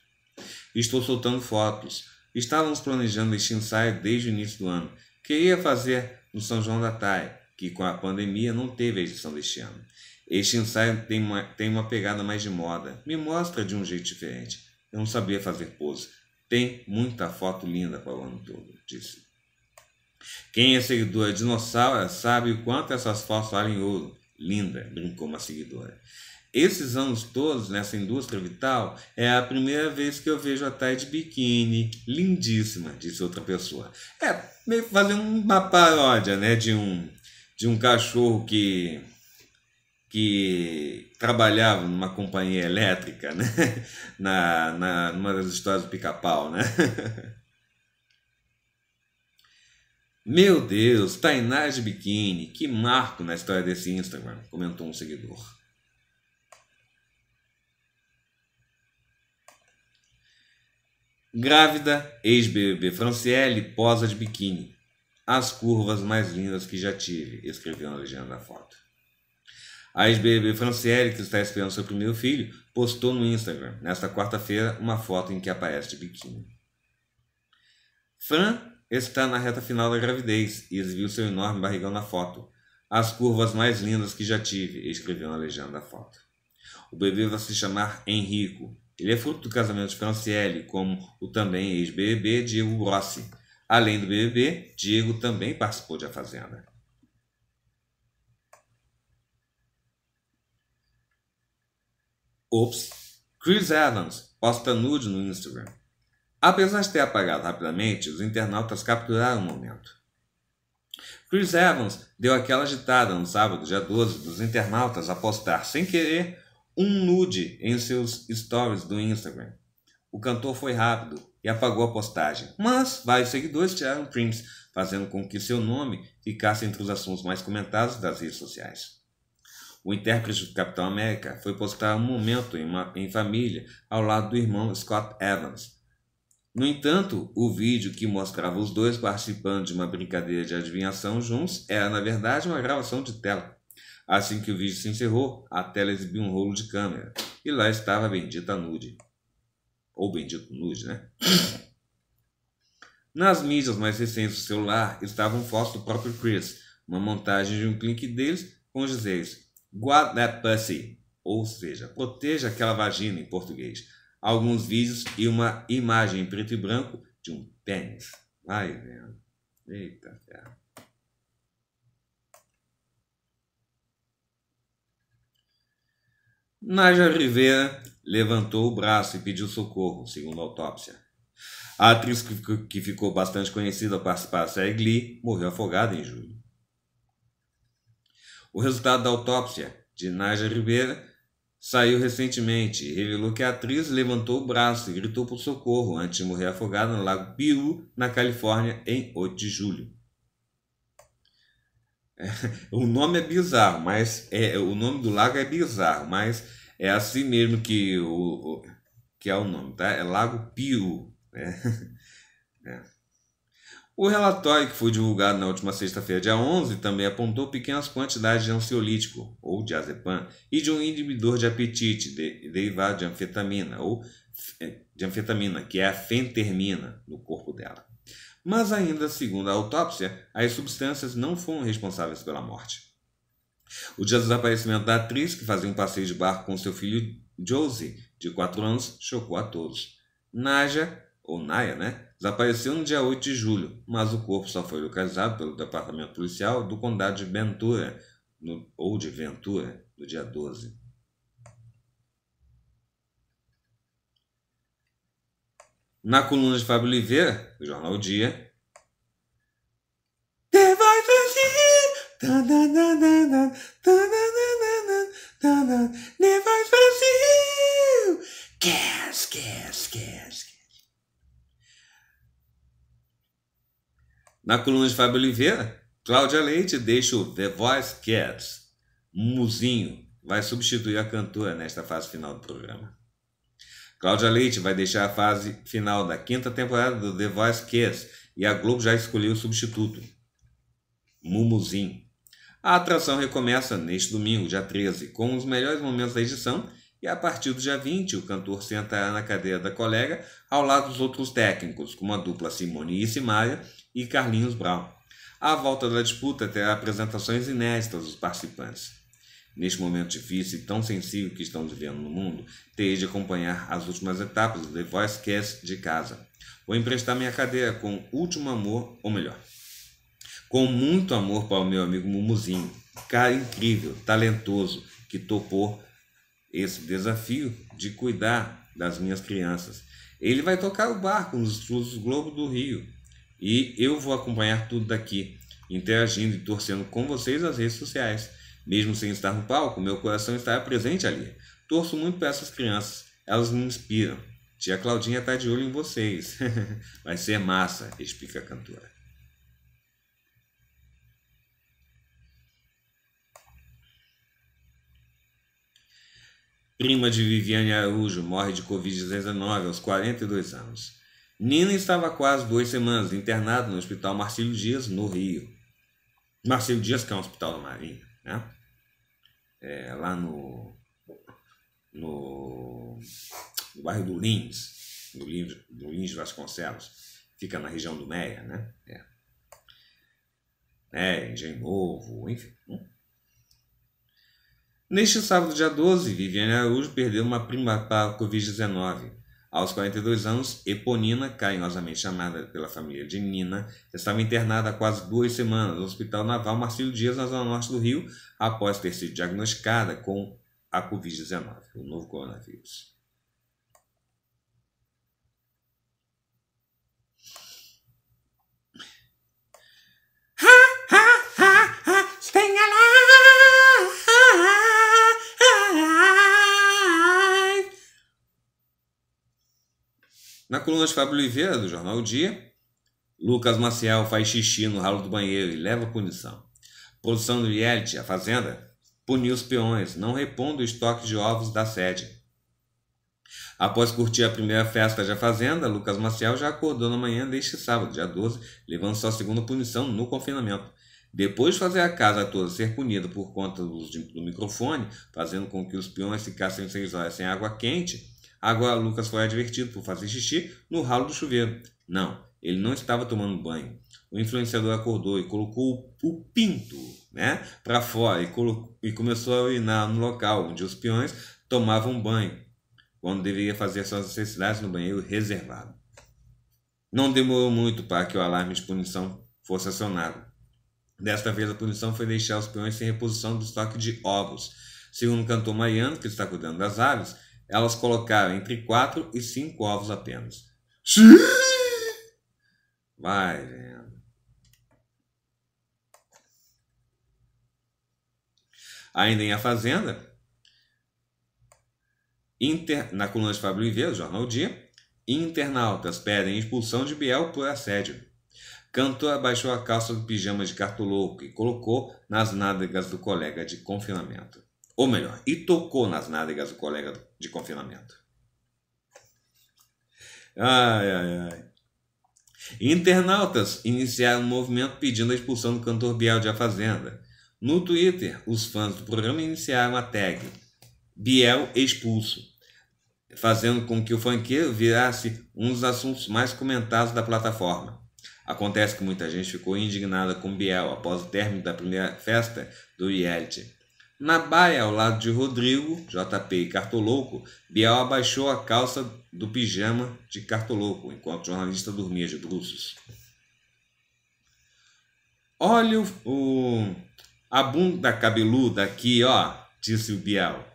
Estou soltando fotos, Estávamos planejando este ensaio desde o início do ano. Queria fazer no São João da Taia, que com a pandemia não teve a edição deste ano. Este ensaio tem uma, tem uma pegada mais de moda, me mostra de um jeito diferente. Eu não sabia fazer pose. Tem muita foto linda para o ano todo, disse. Quem é seguidora de dinossauro sabe o quanto essas fotos valem ouro. Linda, brincou uma seguidora esses anos todos nessa indústria vital, é a primeira vez que eu vejo a Thay de biquíni, lindíssima, disse outra pessoa. É, meio fazendo uma paródia, né, de um de um cachorro que que trabalhava numa companhia elétrica, né, na, na numa das histórias do Pica-Pau, né? Meu Deus, Tainá de biquíni, que marco na história desse Instagram, comentou um seguidor. Grávida, ex-BBB Franciele posa de biquíni. As curvas mais lindas que já tive, escreveu na legenda da foto. A ex-BBB Franciele, que está esperando seu primeiro filho, postou no Instagram, nesta quarta-feira, uma foto em que aparece de biquíni. Fran está na reta final da gravidez e exibiu seu enorme barrigão na foto. As curvas mais lindas que já tive, escreveu na legenda da foto. O bebê vai se chamar Henrico ele é fruto do casamento de Franciele, como o também ex-BBB Diego Grossi. Além do BBB, Diego também participou de A Fazenda. Ops! Chris Evans posta nude no Instagram. Apesar de ter apagado rapidamente, os internautas capturaram o momento. Chris Evans deu aquela agitada no sábado, dia 12, dos internautas a postar, sem querer, um nude em seus stories do Instagram. O cantor foi rápido e apagou a postagem, mas vários seguidores tiraram prints, fazendo com que seu nome ficasse entre os assuntos mais comentados das redes sociais. O intérprete do Capitão América foi postar um momento em, uma, em família ao lado do irmão Scott Evans. No entanto, o vídeo que mostrava os dois participando de uma brincadeira de adivinhação juntos era, na verdade, uma gravação de tela. Assim que o vídeo se encerrou, a tela exibiu um rolo de câmera. E lá estava a bendita nude. Ou bendito nude, né? Nas mídias mais recentes do celular estavam fotos do próprio Chris, uma montagem de um clique deles com os dizeres Guard that pussy, ou seja, proteja aquela vagina em português. Alguns vídeos e uma imagem em preto e branco de um pênis. Vai vendo. Eita ferro. Naja Rivera levantou o braço e pediu socorro, segundo a autópsia. A atriz que ficou bastante conhecida ao participar da série Glee morreu afogada em julho. O resultado da autópsia de Naja Rivera saiu recentemente e revelou que a atriz levantou o braço e gritou por socorro antes de morrer afogada no lago Peru, na Califórnia, em 8 de julho. É, o nome é bizarro, mas é, o nome do lago é bizarro, mas é assim mesmo que, o, que é o nome, tá? É Lago Pio. Né? É. O relatório que foi divulgado na última sexta-feira, dia 11, também apontou pequenas quantidades de ansiolítico, ou diazepam, e de um inibidor de apetite, de, derivado de anfetamina, ou é, de anfetamina, que é a fentermina, no corpo dela. Mas ainda, segundo a autópsia, as substâncias não foram responsáveis pela morte. O dia do desaparecimento da atriz, que fazia um passeio de barco com seu filho Josie, de 4 anos, chocou a todos. Naja, ou Naya, né? Desapareceu no dia 8 de julho, mas o corpo só foi localizado pelo Departamento Policial do Condado de Ventura, no, ou de Ventura, no dia 12. Na coluna de Fábio Oliveira, do jornal Dia, Nevais Brasil! Gas, gas, gas, Na coluna de Fábio Oliveira, Cláudia Leite deixa o The Voice Kids. Muzinho vai substituir a cantora nesta fase final do programa. Cláudia Leite vai deixar a fase final da quinta temporada do The Voice Kids e a Globo já escolheu o substituto, Mumuzinho. A atração recomeça neste domingo, dia 13, com os melhores momentos da edição e a partir do dia 20 o cantor sentará na cadeira da colega ao lado dos outros técnicos, como a dupla Simone e Issimaria e Carlinhos Brown. A volta da disputa terá apresentações inéditas dos participantes. Neste momento difícil e tão sensível que estamos vivendo no mundo, terei de acompanhar as últimas etapas do The Voice Cast de casa. Vou emprestar minha cadeira com Último Amor, ou melhor, com muito amor para o meu amigo Mumuzinho, cara incrível, talentoso, que topou esse desafio de cuidar das minhas crianças. Ele vai tocar o barco nos estudos Globo do Rio e eu vou acompanhar tudo daqui, interagindo e torcendo com vocês nas redes sociais. Mesmo sem estar no palco, meu coração está presente ali. Torço muito para essas crianças, elas me inspiram. Tia Claudinha está de olho em vocês. vai ser massa, explica a cantora. Prima de Viviane Araújo morre de Covid-19 aos 42 anos. Nina estava quase duas semanas internada no Hospital Marcílio Dias, no Rio. Marcílio Dias, que é um hospital da Marinha, né? É, lá no, no, no, bairro do Lins, do Lins, do Lins de Vasconcelos. Fica na região do Meia, né? É. É, Engenho Novo, enfim. Né? Neste sábado, dia 12, Viviane Araújo perdeu uma prima para a Covid-19. Aos 42 anos, Eponina, carinhosamente chamada pela família de Nina, estava internada há quase duas semanas no Hospital Naval Marcelo Dias, na zona norte do Rio, após ter sido diagnosticada com a Covid-19, o novo coronavírus. Na coluna de Fábio Oliveira, do jornal o Dia, Lucas Maciel faz xixi no ralo do banheiro e leva punição. Produção do reality, a Fazenda, puniu os peões, não repondo o estoque de ovos da sede. Após curtir a primeira festa da Fazenda, Lucas Maciel já acordou na manhã deste sábado, dia 12, levando sua segunda punição no confinamento. Depois de fazer a casa toda ser punida por conta do, do microfone, fazendo com que os peões ficassem seis horas sem água quente, Agora Lucas foi advertido por fazer xixi no ralo do chuveiro. Não, ele não estava tomando banho. O influenciador acordou e colocou o pinto né, para fora e, colocou, e começou a urinar no local onde os peões tomavam banho, quando deveria fazer suas necessidades no banheiro reservado. Não demorou muito para que o alarme de punição fosse acionado. Desta vez, a punição foi deixar os peões sem reposição do estoque de ovos. Segundo o cantor Mariano, que está cuidando das aves, elas colocaram entre 4 e 5 ovos apenas. Vai vendo. Ainda em A Fazenda, inter... na coluna de Fábio Oliveira, Jornal Dia, internautas pedem expulsão de Biel por assédio. Cantor abaixou a calça do pijama de cartolouco e colocou nas nádegas do colega de confinamento ou melhor, e tocou nas nádegas do colega de confinamento. Ai, ai, ai. Internautas iniciaram um movimento pedindo a expulsão do cantor Biel de A Fazenda. No Twitter, os fãs do programa iniciaram a tag Biel expulso, fazendo com que o funkeiro virasse um dos assuntos mais comentados da plataforma. Acontece que muita gente ficou indignada com Biel após o término da primeira festa do reality, na baia, ao lado de Rodrigo, JP e Cartoloco, Bial abaixou a calça do pijama de Cartoloco, enquanto o jornalista dormia de bruços. Olha o, o, a bunda cabeluda aqui, ó, disse o Bial.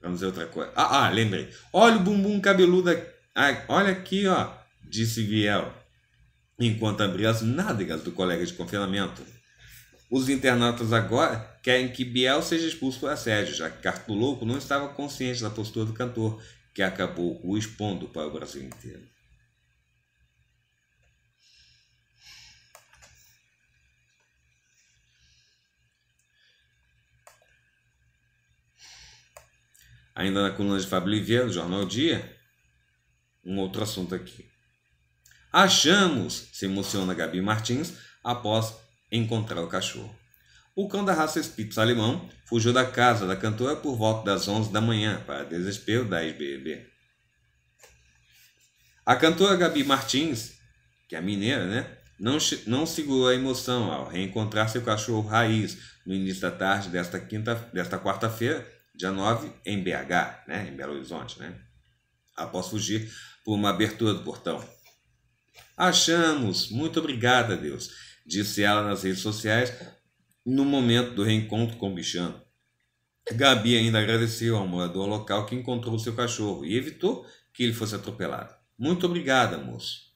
Vamos ver outra coisa. Ah, ah lembrei. Olha o bumbum cabeludo aqui. Ah, olha aqui, ó, disse Biel, enquanto abria as nádegas do colega de confinamento. Os internautas agora querem que Biel seja expulso por assédio, já que Louco não estava consciente da postura do cantor, que acabou o expondo para o Brasil inteiro. Ainda na coluna de Fábio Oliveira, do Jornal Dia, um outro assunto aqui. Achamos, se emociona Gabi Martins, após encontrar o cachorro. O cão da raça Spitz alemão fugiu da casa da cantora por volta das 11 da manhã, para desespero da SBB. A cantora Gabi Martins, que é mineira, né? Não, não segurou a emoção ao reencontrar seu cachorro raiz no início da tarde desta, quinta, desta quarta-feira, dia 9, em BH, né? em Belo Horizonte, né? após fugir por uma abertura do portão. Achamos! Muito obrigada, Deus! disse ela nas redes sociais no momento do reencontro com o bichano. Gabi ainda agradeceu ao morador local que encontrou seu cachorro e evitou que ele fosse atropelado. Muito obrigada, moço.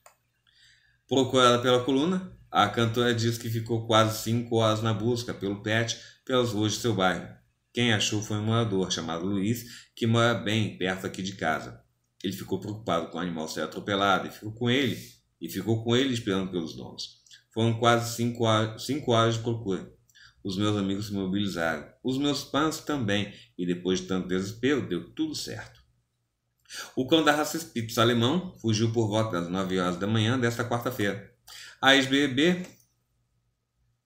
Procurada pela coluna, a cantora diz que ficou quase cinco horas na busca pelo pet pelas ruas de seu bairro. Quem achou foi um morador chamado Luiz, que mora bem perto aqui de casa. Ele ficou preocupado com o animal ser atropelado e ficou com ele, e ficou com ele esperando pelos donos. Foram quase cinco, horas, cinco horas de procura. Os meus amigos se mobilizaram, os meus pães também, e depois de tanto desespero, deu tudo certo. O cão da raça Spitz alemão fugiu por volta das 9 horas da manhã desta quarta-feira. A ex-BBB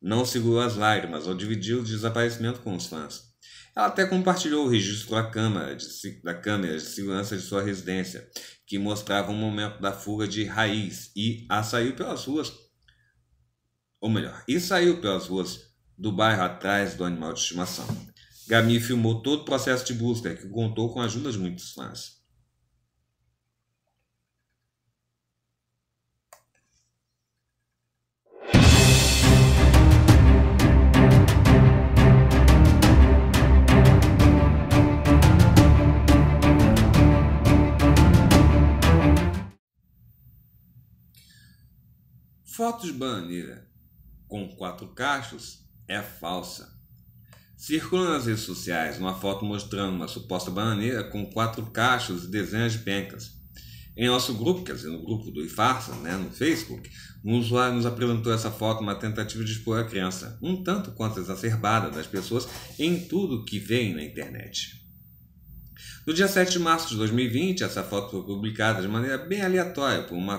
não segurou as lágrimas ao dividir o desaparecimento com os fãs. Ela até compartilhou o registro da câmera de, da câmera de segurança de sua residência, que mostrava um momento da fuga de raiz e a saiu pelas ruas ou melhor, e saiu pelas ruas do bairro atrás do animal de estimação. Gamin filmou todo o processo de busca, que contou com a ajuda de muitos fãs. Fotos de banheira com quatro cachos é falsa. Circula nas redes sociais uma foto mostrando uma suposta bananeira com quatro cachos e dezenas de pencas. Em nosso grupo, quer dizer, no grupo do Ifarsa, né, no Facebook, um usuário nos apresentou essa foto uma tentativa de expor a crença, um tanto quanto exacerbada das pessoas em tudo que veem na internet. No dia 7 de março de 2020, essa foto foi publicada de maneira bem aleatória por uma,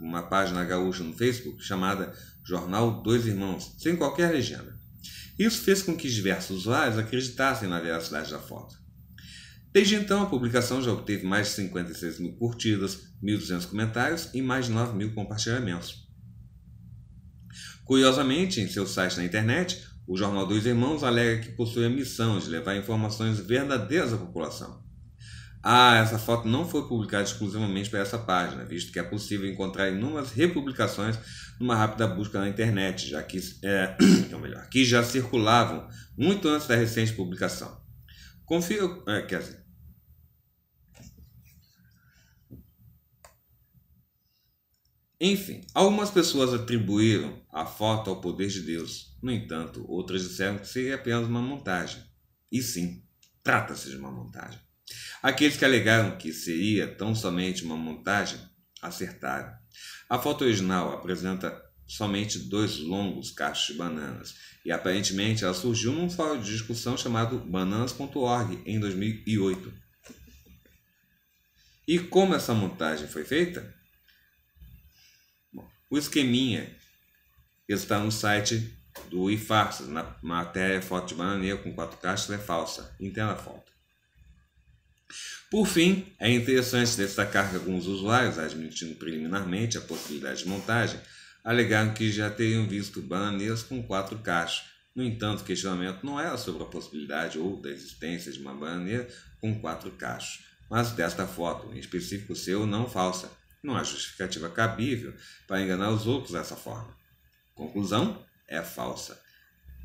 uma página gaúcha no Facebook chamada jornal Dois Irmãos, sem qualquer legenda. Isso fez com que diversos usuários acreditassem na veracidade da foto. Desde então, a publicação já obteve mais de 56 mil curtidas, 1.200 comentários e mais de 9 mil compartilhamentos. Curiosamente, em seu site na internet, o jornal Dois Irmãos alega que possui a missão de levar informações verdadeiras à população. Ah, essa foto não foi publicada exclusivamente para essa página, visto que é possível encontrar inúmeras republicações numa rápida busca na internet, já que, é, ou melhor, que já circulavam muito antes da recente publicação. Confio, é, quer dizer, Enfim, algumas pessoas atribuíram a foto ao poder de Deus. No entanto, outras disseram que seria apenas uma montagem. E sim, trata-se de uma montagem. Aqueles que alegaram que seria tão somente uma montagem acertaram. A foto original apresenta somente dois longos cachos de bananas, e aparentemente ela surgiu num fórum de discussão chamado bananas.org em 2008. E como essa montagem foi feita? Bom, o esqueminha está no site do IFARSA, na matéria foto de bananeira com quatro caixas é falsa, entenda a foto. Por fim, é interessante destacar que alguns usuários, admitindo preliminarmente a possibilidade de montagem, alegaram que já teriam visto bananeiras com quatro cachos. No entanto, o questionamento não era sobre a possibilidade ou da existência de uma bananeira com quatro cachos, mas desta foto, em específico seu, não falsa. Não há justificativa cabível para enganar os outros dessa forma. Conclusão? É falsa.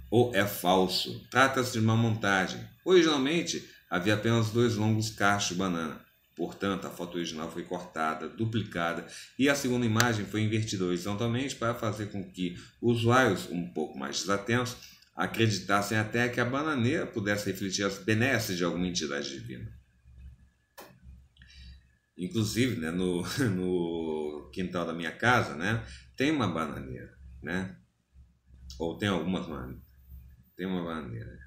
Ou é falso. Trata-se de uma montagem. Originalmente, Havia apenas dois longos cachos de banana. Portanto, a foto original foi cortada, duplicada e a segunda imagem foi invertida horizontalmente para fazer com que usuários um pouco mais desatentos acreditassem até que a bananeira pudesse refletir as benesses de alguma entidade divina. Inclusive, né, no, no quintal da minha casa, né, tem uma bananeira, né? Ou tem algumas bananas. Tem uma bananeira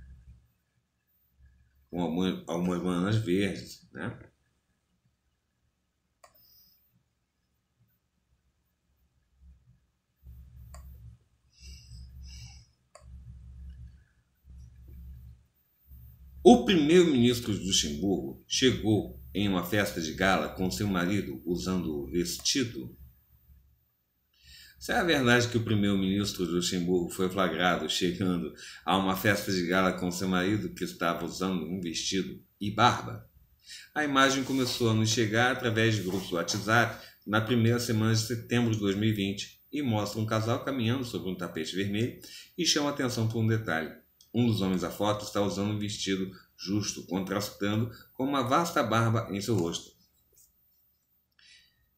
com uma verdes, né? O primeiro-ministro de Luxemburgo chegou em uma festa de gala com seu marido usando o vestido Será é verdade que o primeiro-ministro de Luxemburgo foi flagrado chegando a uma festa de gala com seu marido que estava usando um vestido e barba? A imagem começou a nos chegar através de grupos do WhatsApp na primeira semana de setembro de 2020 e mostra um casal caminhando sobre um tapete vermelho e chama atenção por um detalhe. Um dos homens da foto está usando um vestido justo, contrastando com uma vasta barba em seu rosto.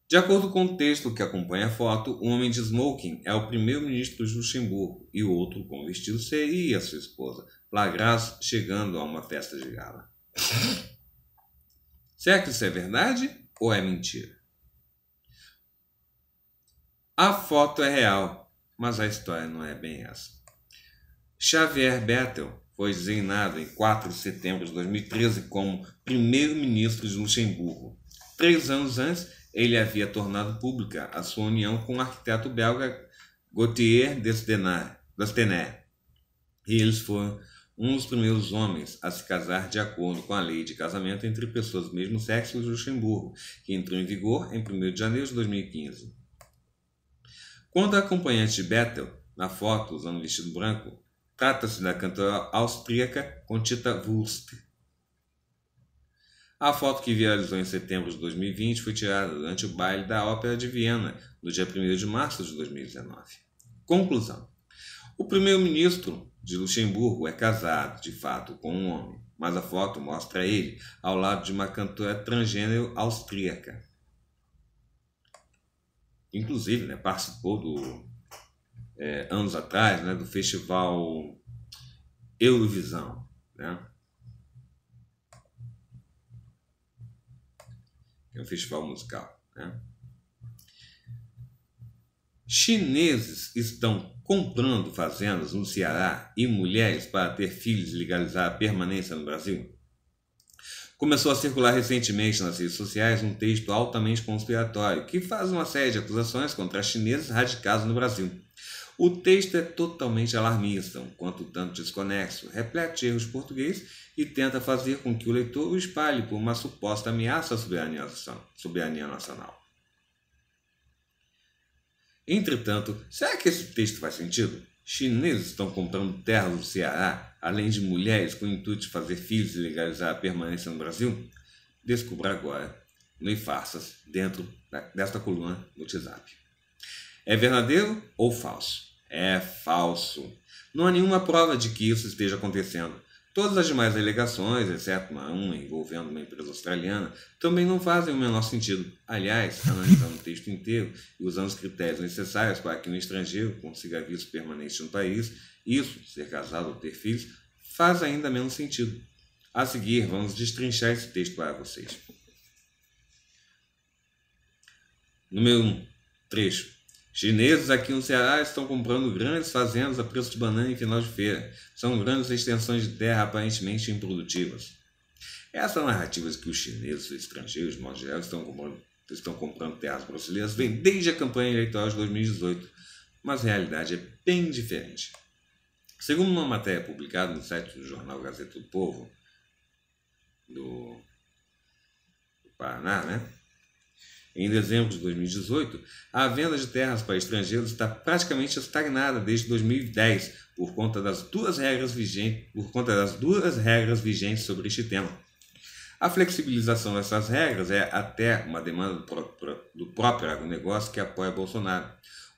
De acordo com o texto que acompanha a foto, um homem de smoking é o primeiro-ministro de Luxemburgo e o outro com vestido seria sua esposa, Lagras chegando a uma festa de gala. Será que isso é verdade ou é mentira? A foto é real, mas a história não é bem essa. Xavier Bettel foi designado em 4 de setembro de 2013 como primeiro-ministro de Luxemburgo. Três anos antes, ele havia tornado pública a sua união com o arquiteto belga Gauthier Destenay, E eles foram um dos primeiros homens a se casar de acordo com a lei de casamento entre pessoas do mesmo sexo no Luxemburgo, que entrou em vigor em 1 de janeiro de 2015. Quanto à acompanhante de Bethel, na foto usando um vestido branco, trata-se da cantora austríaca Conchita Wurst, a foto que viralizou em setembro de 2020 foi tirada durante o baile da Ópera de Viena, no dia 1 de março de 2019. Conclusão: O primeiro-ministro de Luxemburgo é casado, de fato, com um homem, mas a foto mostra ele ao lado de uma cantora transgênero austríaca. Inclusive, né, participou do é, anos atrás né, do festival Eurovisão. Né? É um festival musical. Né? Chineses estão comprando fazendas no Ceará e mulheres para ter filhos e legalizar a permanência no Brasil? Começou a circular recentemente nas redes sociais um texto altamente conspiratório que faz uma série de acusações contra chineses radicados no Brasil. O texto é totalmente alarmista, um quanto tanto desconexo, repleto de erros português e tenta fazer com que o leitor o espalhe por uma suposta ameaça à soberania, nacional. Entretanto, será que esse texto faz sentido? Chineses estão comprando terra do Ceará, além de mulheres com o intuito de fazer filhos e legalizar a permanência no Brasil? Descubra agora, no Infarsas, dentro desta coluna no WhatsApp. É verdadeiro ou falso? É falso. Não há nenhuma prova de que isso esteja acontecendo. Todas as demais alegações, exceto uma, uma envolvendo uma empresa australiana, também não fazem o menor sentido. Aliás, analisando o texto inteiro e usando os critérios necessários para que um estrangeiro consiga visto permanente no país, isso, ser casado ou ter filhos, faz ainda menos sentido. A seguir, vamos destrinchar esse texto para vocês. Número 1. Um, trecho. Chineses aqui no Ceará estão comprando grandes fazendas a preço de banana em final de feira. São grandes extensões de terra aparentemente improdutivas. Essa narrativa de que os chineses e estrangeiros, de modo geral, estão comprando, estão comprando terras brasileiras vem desde a campanha eleitoral de 2018, mas a realidade é bem diferente. Segundo uma matéria publicada no site do jornal Gazeta do Povo, do, do Paraná, né? Em dezembro de 2018, a venda de terras para estrangeiros está praticamente estagnada desde 2010 por conta das duas regras vigentes, por conta das duas regras vigentes sobre este tema. A flexibilização dessas regras é até uma demanda do próprio, do próprio agronegócio que apoia Bolsonaro.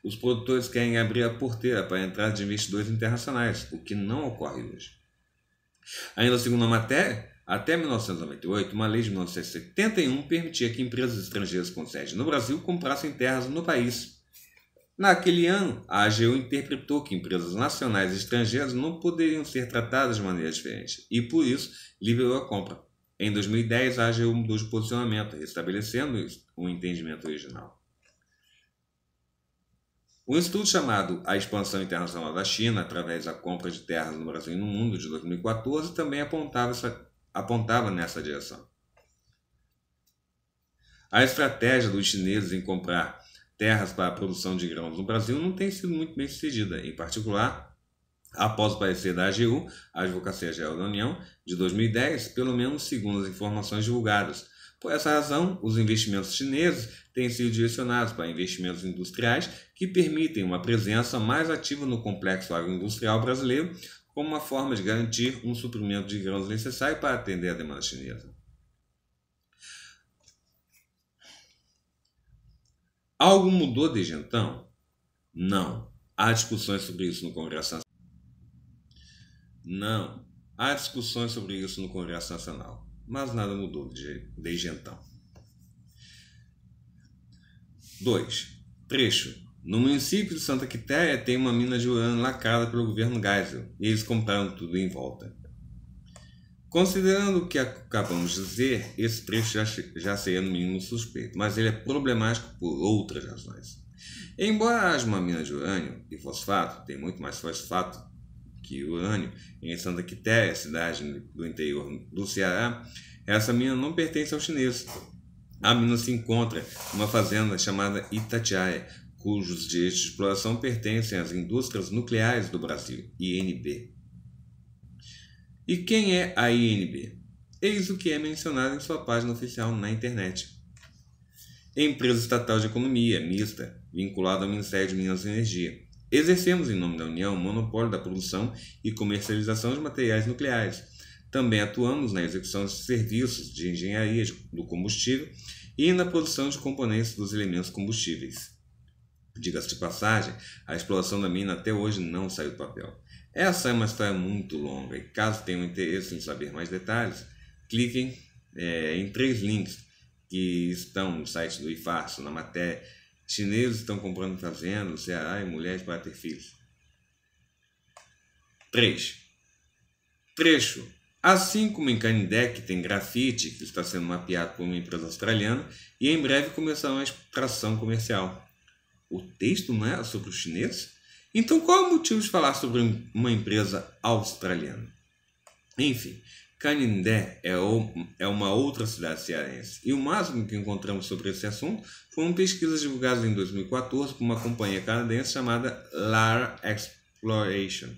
Os produtores querem abrir a porteira para a entrada de investidores internacionais, o que não ocorre hoje. Ainda segundo a matéria, até 1998, uma lei de 1971 permitia que empresas estrangeiras com sede no Brasil comprassem terras no país. Naquele ano, a AGU interpretou que empresas nacionais e estrangeiras não poderiam ser tratadas de maneira diferente e, por isso, liberou a compra. Em 2010, a AGU mudou de posicionamento, restabelecendo o entendimento original. Um estudo chamado A Expansão Internacional da China através da compra de terras no Brasil e no mundo, de 2014, também apontava essa apontava nessa direção. A estratégia dos chineses em comprar terras para a produção de grãos no Brasil não tem sido muito bem sucedida, em particular após o parecer da AGU, a Advocacia Geral da União, de 2010, pelo menos segundo as informações divulgadas. Por essa razão, os investimentos chineses têm sido direcionados para investimentos industriais que permitem uma presença mais ativa no complexo agroindustrial brasileiro, como uma forma de garantir um suprimento de grãos necessário para atender a demanda chinesa. Algo mudou desde então? Não. Há discussões sobre isso no Congresso Nacional. Não. Há discussões sobre isso no Congresso Nacional. Mas nada mudou desde então. 2. Trecho no município de Santa Quitéria tem uma mina de urânio lacrada pelo governo Geisel e eles compraram tudo em volta. Considerando o que acabamos de dizer, esse trecho já, já seria no mínimo suspeito, mas ele é problemático por outras razões. Embora haja uma mina de urânio e fosfato, tem muito mais fosfato que urânio, em Santa Quitéria, cidade do interior do Ceará, essa mina não pertence aos chineses. A mina se encontra numa fazenda chamada Itatiaia, cujos direitos de exploração pertencem às indústrias nucleares do Brasil, INB. E quem é a INB? Eis o que é mencionado em sua página oficial na internet. Empresa estatal de economia mista, vinculada ao Ministério de Minas e Energia. Exercemos, em nome da União, o monopólio da produção e comercialização de materiais nucleares. Também atuamos na execução de serviços de engenharia do combustível e na produção de componentes dos elementos combustíveis. Diga-se de passagem, a exploração da mina até hoje não saiu do papel. Essa é uma história muito longa e caso tenham interesse em saber mais detalhes, cliquem é, em três links que estão no site do IFARSO, na matéria Chineses estão comprando fazendas no Ceará e mulheres para ter filhos. 3. Trecho. Assim como em Canindé, que tem grafite, que está sendo mapeado por uma empresa australiana, e em breve começará uma extração comercial. O texto não é sobre os chineses? Então qual é o motivo de falar sobre uma empresa australiana? Enfim, Canindé é, é uma outra cidade cearense, e o máximo que encontramos sobre esse assunto foram pesquisas divulgadas em 2014 por uma companhia canadense chamada Lara Exploration.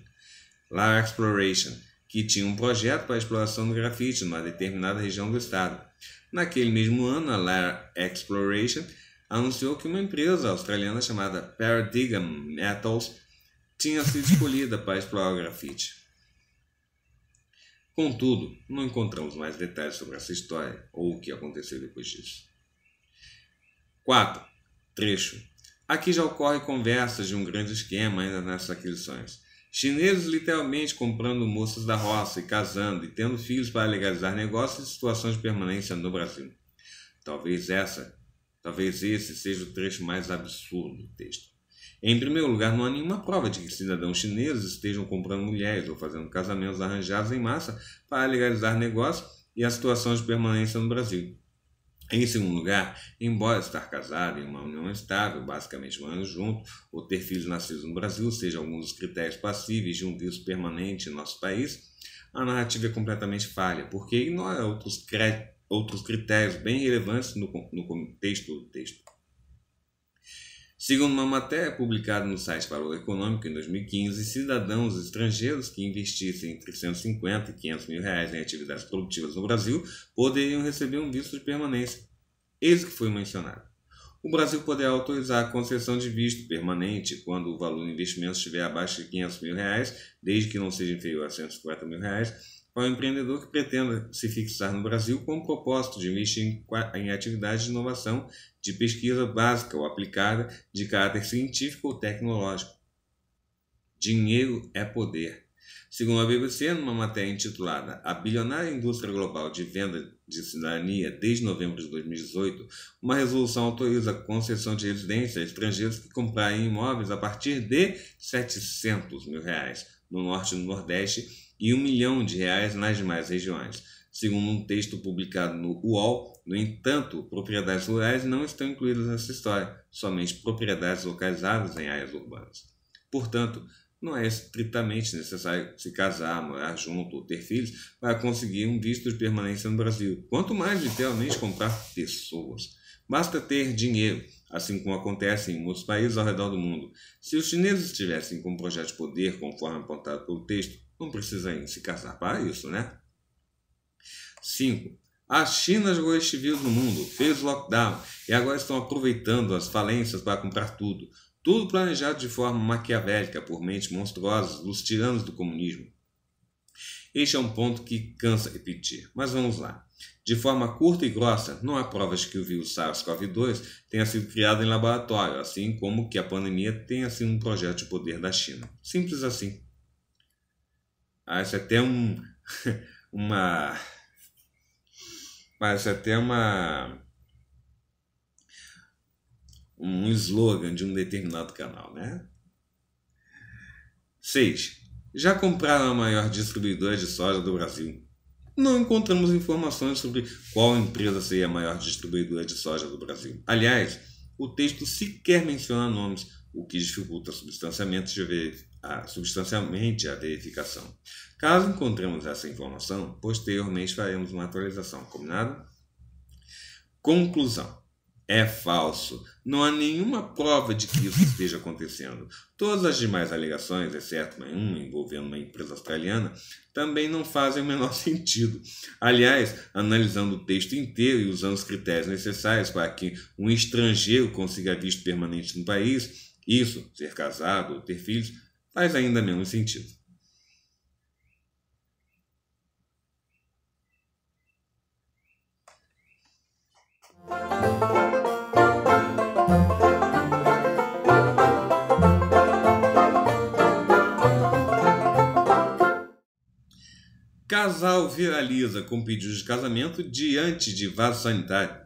Lara Exploration, que tinha um projeto para a exploração do grafite numa determinada região do estado. Naquele mesmo ano, a Lara Exploration anunciou que uma empresa australiana chamada Paradigm Metals tinha sido escolhida para explorar o grafite. Contudo, não encontramos mais detalhes sobre essa história ou o que aconteceu depois disso. 4. Trecho. Aqui já ocorre conversas de um grande esquema ainda nessas aquisições. Chineses literalmente comprando moças da roça e casando e tendo filhos para legalizar negócios e situações de permanência no Brasil. Talvez essa Talvez esse seja o trecho mais absurdo do texto. Em primeiro lugar, não há nenhuma prova de que cidadãos chineses estejam comprando mulheres ou fazendo casamentos arranjados em massa para legalizar negócios e a situação de permanência no Brasil. Em segundo lugar, embora estar casado em uma união estável, basicamente morando junto, ou ter filhos nascidos no Brasil seja alguns dos critérios passíveis de um vírus permanente em nosso país, a narrativa é completamente falha, porque ignora outros outros critérios bem relevantes no, no do texto. Segundo uma matéria publicada no site Valor Econômico em 2015, cidadãos estrangeiros que investissem entre 150 e 500 mil reais em atividades produtivas no Brasil poderiam receber um visto de permanência. Eis que foi mencionado. O Brasil poderá autorizar a concessão de visto permanente quando o valor do investimento estiver abaixo de 500 mil reais, desde que não seja inferior a 150 mil reais, ao empreendedor que pretenda se fixar no Brasil com o propósito de investir em atividades de inovação de pesquisa básica ou aplicada de caráter científico ou tecnológico. Dinheiro é poder. Segundo a BBC, numa matéria intitulada A Bilionária Indústria Global de Venda de Cidadania desde novembro de 2018, uma resolução autoriza a concessão de residência a estrangeiros que comprarem imóveis a partir de R$ 700 mil reais no norte e no nordeste e um milhão de reais nas demais regiões. Segundo um texto publicado no UOL, no entanto, propriedades rurais não estão incluídas nessa história, somente propriedades localizadas em áreas urbanas. Portanto, não é estritamente necessário se casar, morar junto ou ter filhos para conseguir um visto de permanência no Brasil, quanto mais literalmente comprar pessoas. Basta ter dinheiro, assim como acontece em muitos países ao redor do mundo. Se os chineses tivessem como projeto de poder, conforme apontado pelo texto, não precisam se casar para isso, né? 5. A China jogou este vírus no mundo, fez o lockdown e agora estão aproveitando as falências para comprar tudo. Tudo planejado de forma maquiavélica por mentes monstruosas dos tiranos do comunismo. Este é um ponto que cansa repetir, mas vamos lá. De forma curta e grossa, não há provas de que o vírus SARS-CoV-2 tenha sido criado em laboratório, assim como que a pandemia tenha sido um projeto de poder da China. Simples assim. Acho é até um, uma. Acho é até uma. Um slogan de um determinado canal, né? 6. Já compraram a maior distribuidora de soja do Brasil? Não encontramos informações sobre qual empresa seria a maior distribuidora de soja do Brasil. Aliás, o texto sequer menciona nomes, o que dificulta substanciamento de a, substancialmente a verificação. Caso encontremos essa informação, posteriormente faremos uma atualização, combinado? Conclusão. É falso. Não há nenhuma prova de que isso esteja acontecendo. Todas as demais alegações, exceto uma envolvendo uma empresa australiana, também não fazem o menor sentido. Aliás, analisando o texto inteiro e usando os critérios necessários para que um estrangeiro consiga visto permanente no país, isso, ser casado ou ter filhos, faz ainda menos sentido. Casal viraliza com pedido de casamento diante de vaso sanitário.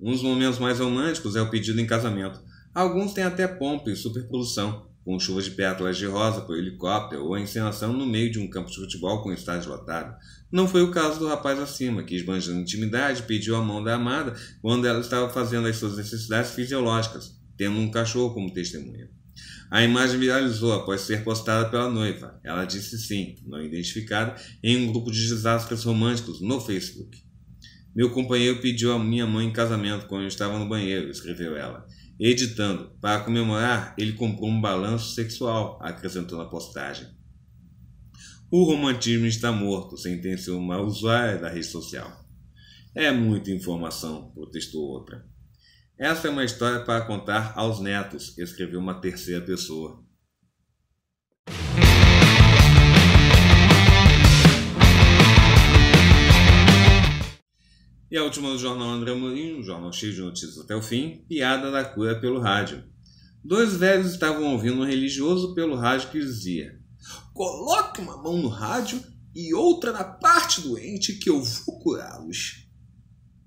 Um dos momentos mais românticos é o pedido em casamento. Alguns têm até pompa e superprodução com chuvas de pétalas de rosa por helicóptero ou a encenação no meio de um campo de futebol com estádio lotado. Não foi o caso do rapaz acima, que, esbanjando intimidade, pediu a mão da amada quando ela estava fazendo as suas necessidades fisiológicas, tendo um cachorro como testemunha. A imagem viralizou após ser postada pela noiva. Ela disse sim, não identificada, em um grupo de desastres românticos no Facebook. Meu companheiro pediu a minha mãe em casamento quando eu estava no banheiro, escreveu ela editando. Para comemorar, ele comprou um balanço sexual, acrescentou na postagem. O romantismo está morto, sentenciou uma usuária da rede social. É muita informação, protestou outra. Essa é uma história para contar aos netos, escreveu uma terceira pessoa. E a última do jornal André Mourinho, um jornal cheio de notícias até o fim, piada da cura pelo rádio. Dois velhos estavam ouvindo um religioso pelo rádio que dizia: Coloque uma mão no rádio e outra na parte doente que eu vou curá-los.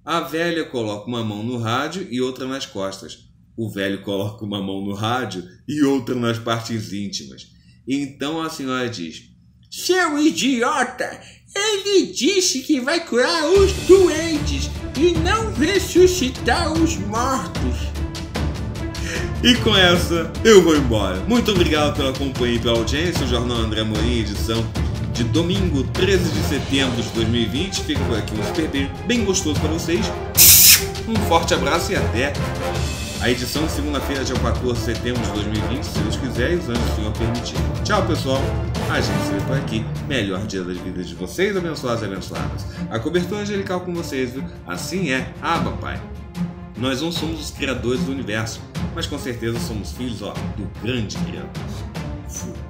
A velha coloca uma mão no rádio e outra nas costas. O velho coloca uma mão no rádio e outra nas partes íntimas. Então a senhora diz: Seu idiota, ele disse que vai curar os doentes e não ressuscitar os mortos. E com essa, eu vou embora. Muito obrigado pela companhia e pela audiência. O Jornal André Morim, edição de domingo 13 de setembro de 2020. Fica por aqui um super bem gostoso para vocês. Um forte abraço e até a edição de segunda-feira, dia 14 de setembro de 2020, se Deus quiser e os anjos Senhor permitir. Tchau, pessoal. A gente se vê por aqui. Melhor dia das vidas de vocês, abençoados e abençoadas. A cobertura angelical com vocês, viu? Assim é. Aba, ah, Pai. Nós não somos os criadores do universo, mas com certeza somos filhos, ó, do grande Criador. Fui.